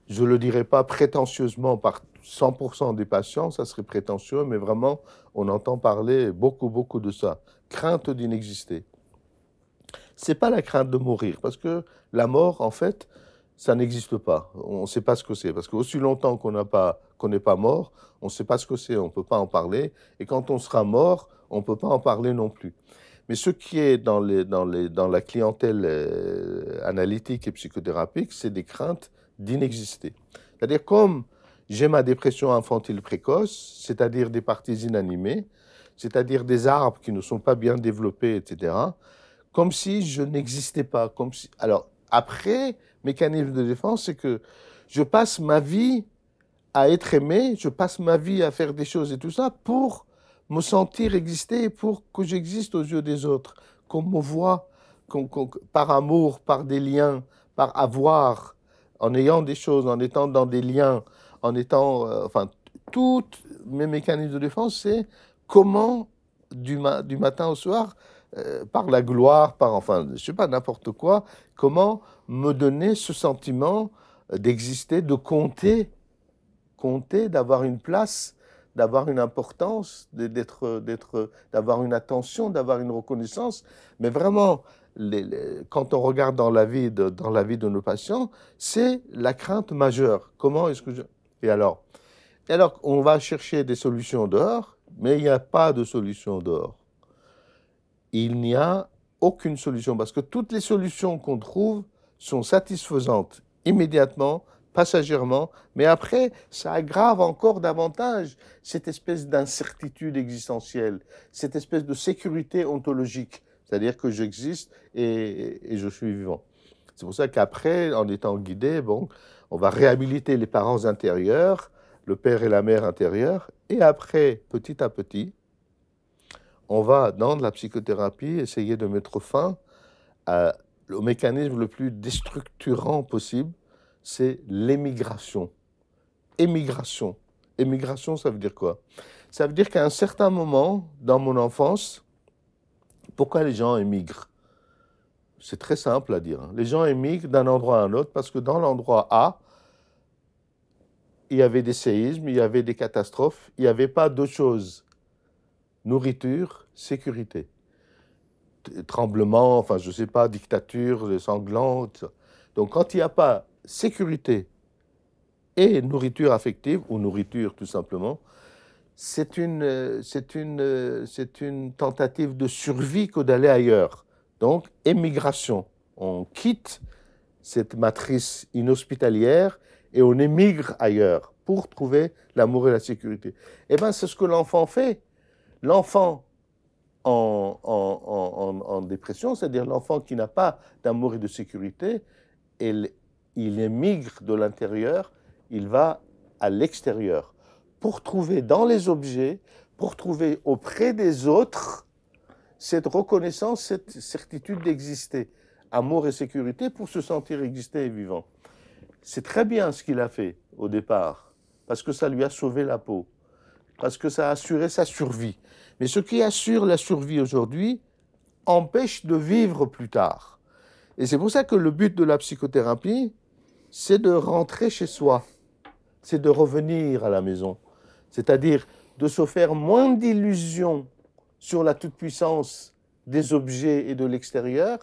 Je ne le dirais pas prétentieusement par 100% des patients, ça serait prétentieux, mais vraiment, on entend parler beaucoup, beaucoup de ça. Crainte d'inexister. Ce n'est pas la crainte de mourir, parce que la mort, en fait, ça n'existe pas. On ne sait pas ce que c'est. Parce qu'aussi longtemps qu'on n'a pas qu'on n'est pas mort, on ne sait pas ce que c'est, on ne peut pas en parler. Et quand on sera mort, on ne peut pas en parler non plus. Mais ce qui est dans, la clientèle euh, analytique et psychothérapique, c'est des craintes d'inexister. C'est-à-dire comme j'ai ma dépression infantile précoce, c'est-à-dire des parties inanimées, c'est-à-dire des arbres qui ne sont pas bien développés, etc., comme si je n'existais pas. Comme si... Alors, après, mécanisme de défense, c'est que je passe ma vie à être aimé, je passe ma vie à faire des choses et tout ça pour me sentir exister, pour que j'existe aux yeux des autres, qu'on me voit qu'on, par amour, par des liens, par avoir, en ayant des choses, en étant dans des liens, en étant... Euh, enfin, toutes mes mécanismes de défense, c'est comment du, du matin au soir, euh, par la gloire, par enfin, je sais pas, n'importe quoi, comment me donner ce sentiment euh, d'exister, de compter d'avoir une place, d'avoir une importance, d'être, d'être, d'avoir une attention, d'avoir une reconnaissance. Mais vraiment, quand on regarde dans la vie de, dans la vie de nos patients, c'est la crainte majeure. Comment est-ce que je... Et alors Et alors, on va chercher des solutions dehors, mais il n'y a pas de solution dehors. Il n'y a aucune solution parce que toutes les solutions qu'on trouve sont satisfaisantes immédiatement passagèrement, mais après, ça aggrave encore davantage cette espèce d'incertitude existentielle, cette espèce de sécurité ontologique, c'est-à-dire que j'existe et, je suis vivant. C'est pour ça qu'après, en étant guidé, bon, on va réhabiliter les parents intérieurs, le père et la mère intérieurs, et après, petit à petit, on va, dans la psychothérapie, essayer de mettre fin au mécanisme le plus déstructurant possible, c'est l'émigration. Émigration. Émigration, ça veut dire quoi Ça veut dire qu'à un certain moment dans mon enfance, pourquoi les gens émigrent C'est très simple à dire. Hein. Les gens émigrent d'un endroit à un autre parce que dans l'endroit A, il y avait des séismes, il y avait des catastrophes, il n'y avait pas d'autre choses. Nourriture, sécurité. Tremblement, enfin je ne sais pas, dictature, sanglante. Donc quand il n'y a pas sécurité et nourriture affective, ou nourriture tout simplement, c'est une, euh, c'est une, euh, c'est une tentative de survie que d'aller ailleurs. Donc, émigration. On quitte cette matrice inhospitalière et on émigre ailleurs pour trouver l'amour et la sécurité. Eh bien, c'est ce que l'enfant fait. L'enfant en, en, en, en dépression, c'est-à-dire l'enfant qui n'a pas d'amour et de sécurité, elle il émigre de l'intérieur, il va à l'extérieur pour trouver dans les objets, pour trouver auprès des autres cette reconnaissance, cette certitude d'exister, amour et sécurité pour se sentir exister et vivant. C'est très bien ce qu'il a fait au départ, parce que ça lui a sauvé la peau, parce que ça a assuré sa survie. Mais ce qui assure la survie aujourd'hui empêche de vivre plus tard. Et c'est pour ça que le but de la psychothérapie, c'est de rentrer chez soi, c'est de revenir à la maison, c'est-à-dire de se faire moins d'illusions sur la toute-puissance des objets et de l'extérieur,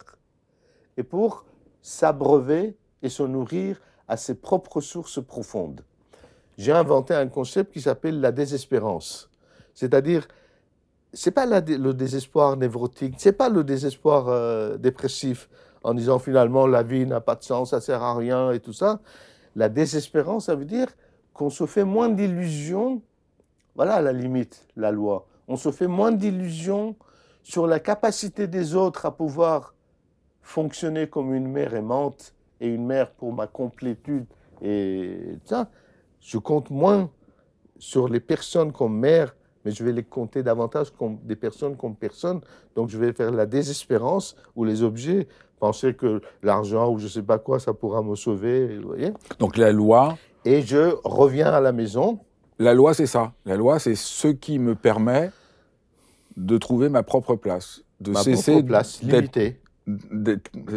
et pour s'abreuver et se nourrir à ses propres sources profondes. J'ai inventé un concept qui s'appelle la désespérance, c'est-à-dire c'est pas le désespoir névrotique, c'est pas le désespoir euh, dépressif, en disant finalement la vie n'a pas de sens, ça sert à rien et tout ça. La désespérance, ça veut dire qu'on se fait moins d'illusions. Voilà la limite, la loi. On se fait moins d'illusions sur la capacité des autres à pouvoir fonctionner comme une mère aimante et une mère pour ma complétude et ça. Je compte moins sur les personnes comme mère, mais je vais les compter davantage comme des personnes comme personne. Donc je vais faire la désespérance ou les objets penser que l'argent ou je ne sais pas quoi, ça pourra me sauver. Vous voyez Donc la loi. Et je reviens à la maison. La loi, c'est ça. La loi, c'est ce qui me permet de trouver ma propre place, de ma cesser place limitée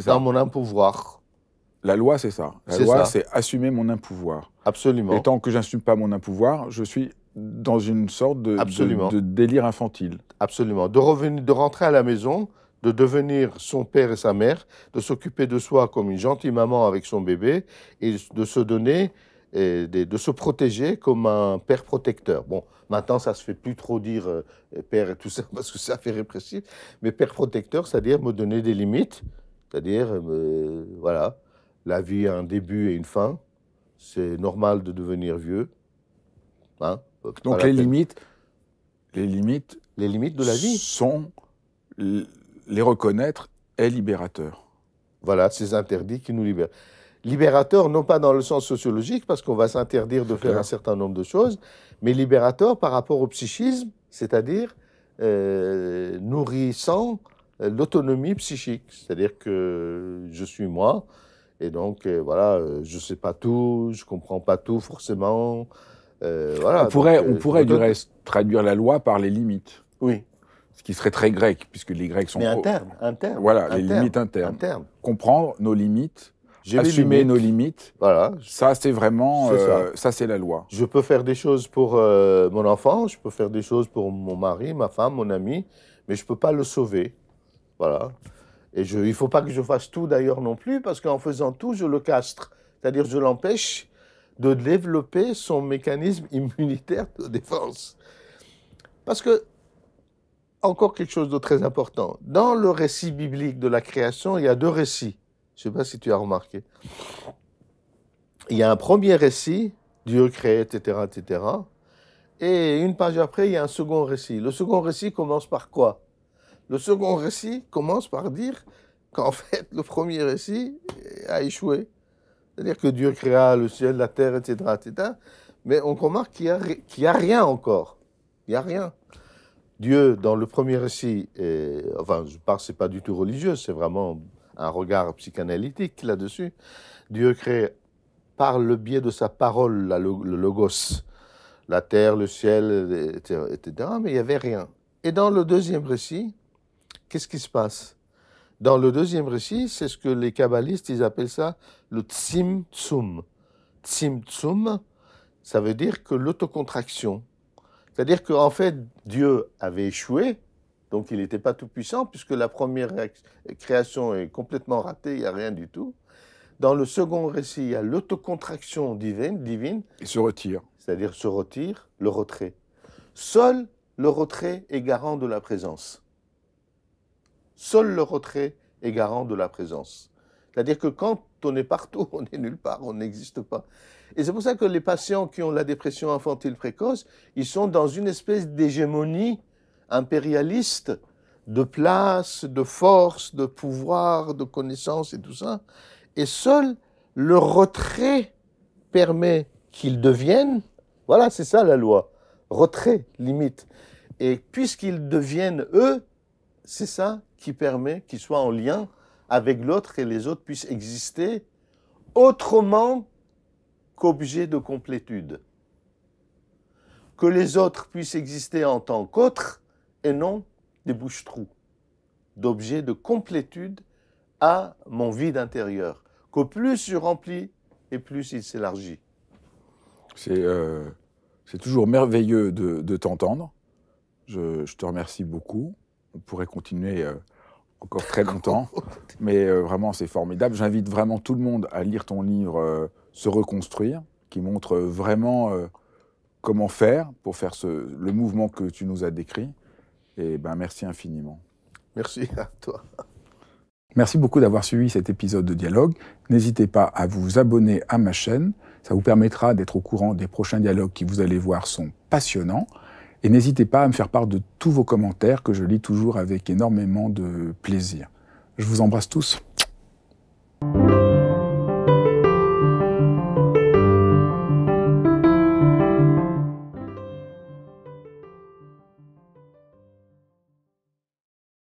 dans mon impouvoir. La loi, c'est ça. La loi, c'est assumer mon impouvoir. Absolument. Et tant que j'assume pas mon impouvoir, je suis dans une sorte de, de, de, délire infantile. Absolument. De revenir, de rentrer à la maison de devenir son père et sa mère, de s'occuper de soi comme une gentille maman avec son bébé et de se donner de, se protéger comme un père protecteur. Bon, maintenant, ça se fait plus trop dire euh, père et tout ça, parce que ça fait répressif, mais père protecteur, c'est-à-dire me donner des limites, c'est-à-dire, euh, voilà, la vie a un début et une fin, c'est normal de devenir vieux. Hein, Donc les limites, les limites... Les limites de la vie sont les reconnaître est libérateur. Voilà, ces interdits qui nous libèrent. Libérateur, non pas dans le sens sociologique, parce qu'on va s'interdire de faire un certain nombre de choses, mais libérateur par rapport au psychisme, c'est-à-dire euh, nourrissant euh, l'autonomie psychique. C'est-à-dire que je suis moi, et donc euh, voilà, je ne sais pas tout, je ne comprends pas tout forcément. pourrait, on pourrait du reste traduire la loi par les limites. Oui ce qui serait très grec, puisque les Grecs sont... Mais interne, interne. Voilà, les limites internes. Comprendre nos limites, assumer nos limites. Voilà. Ça, c'est vraiment... Euh, ça, c'est la loi. Je peux faire des choses pour euh, mon enfant, je peux faire des choses pour mon mari, ma femme, mon ami, mais je ne peux pas le sauver. Voilà. Et je, il ne faut pas que je fasse tout d'ailleurs non plus, parce qu'en faisant tout, je le castre. C'est-à-dire, je l'empêche de développer son mécanisme immunitaire de défense. Parce que encore quelque chose de très important. Dans le récit biblique de la création, il y a deux récits. Je ne sais pas si tu as remarqué. Il y a un premier récit, Dieu crée, etc., etc. Et une page après, il y a un second récit. Le second récit commence par quoi Le second récit commence par dire qu'en fait, le premier récit a échoué. C'est-à-dire que Dieu créa le ciel, la terre, etc. etc. mais on remarque qu'il n'y a, a, rien encore. Il n'y a rien. Dieu, dans le premier récit, enfin, je parle, c'est pas du tout religieux, c'est vraiment un regard psychanalytique là-dessus. Dieu crée par le biais de sa parole, le logos, la terre, le ciel, etc. Mais il n'y avait rien. Et dans le deuxième récit, qu'est-ce qui se passe Dans le deuxième récit, c'est ce que les kabbalistes, ils appellent ça le tsim tsum. Tsim ça veut dire que l'autocontraction, c'est-à-dire qu'en fait, Dieu avait échoué, donc il n'était pas tout-puissant, puisque la première création est complètement ratée, il n'y a rien du tout. Dans le second récit, il y a l'autocontraction divine, divine. Il se retire. C'est-à-dire se retire, le retrait. Seul le retrait est garant de la présence. Seul le retrait est garant de la présence. C'est-à-dire que quand on est partout, on est nulle part, on n'existe pas. Et c'est pour ça que les patients qui ont la dépression infantile précoce, ils sont dans une espèce d'hégémonie impérialiste de place, de force, de pouvoir, de connaissance et tout ça. Et seul le retrait permet qu'ils deviennent, voilà, c'est ça la loi, retrait, limite. Et puisqu'ils deviennent eux, c'est ça qui permet qu'ils soient en lien avec l'autre et les autres puissent exister autrement qu'objet de complétude. Que les autres puissent exister en tant qu'autres et non des bouches-trous, d'objet de complétude à mon vide intérieur. qu'au plus je remplis et plus il s'élargit. C'est euh, toujours merveilleux de, t'entendre. Je, te remercie beaucoup. On pourrait continuer. Euh, encore très longtemps. Mais euh, vraiment, c'est formidable. J'invite vraiment tout le monde à lire ton livre euh, Se reconstruire, qui montre euh, vraiment comment faire pour faire le mouvement que tu nous as décrit. Et ben, merci infiniment. Merci à toi. Merci beaucoup d'avoir suivi cet épisode de Dialogue. N'hésitez pas à vous abonner à ma chaîne. Ça vous permettra d'être au courant des prochains dialogues qui, vous allez voir, sont passionnants. Et n'hésitez pas à me faire part de tous vos commentaires que je lis toujours avec énormément de plaisir. Je vous embrasse tous.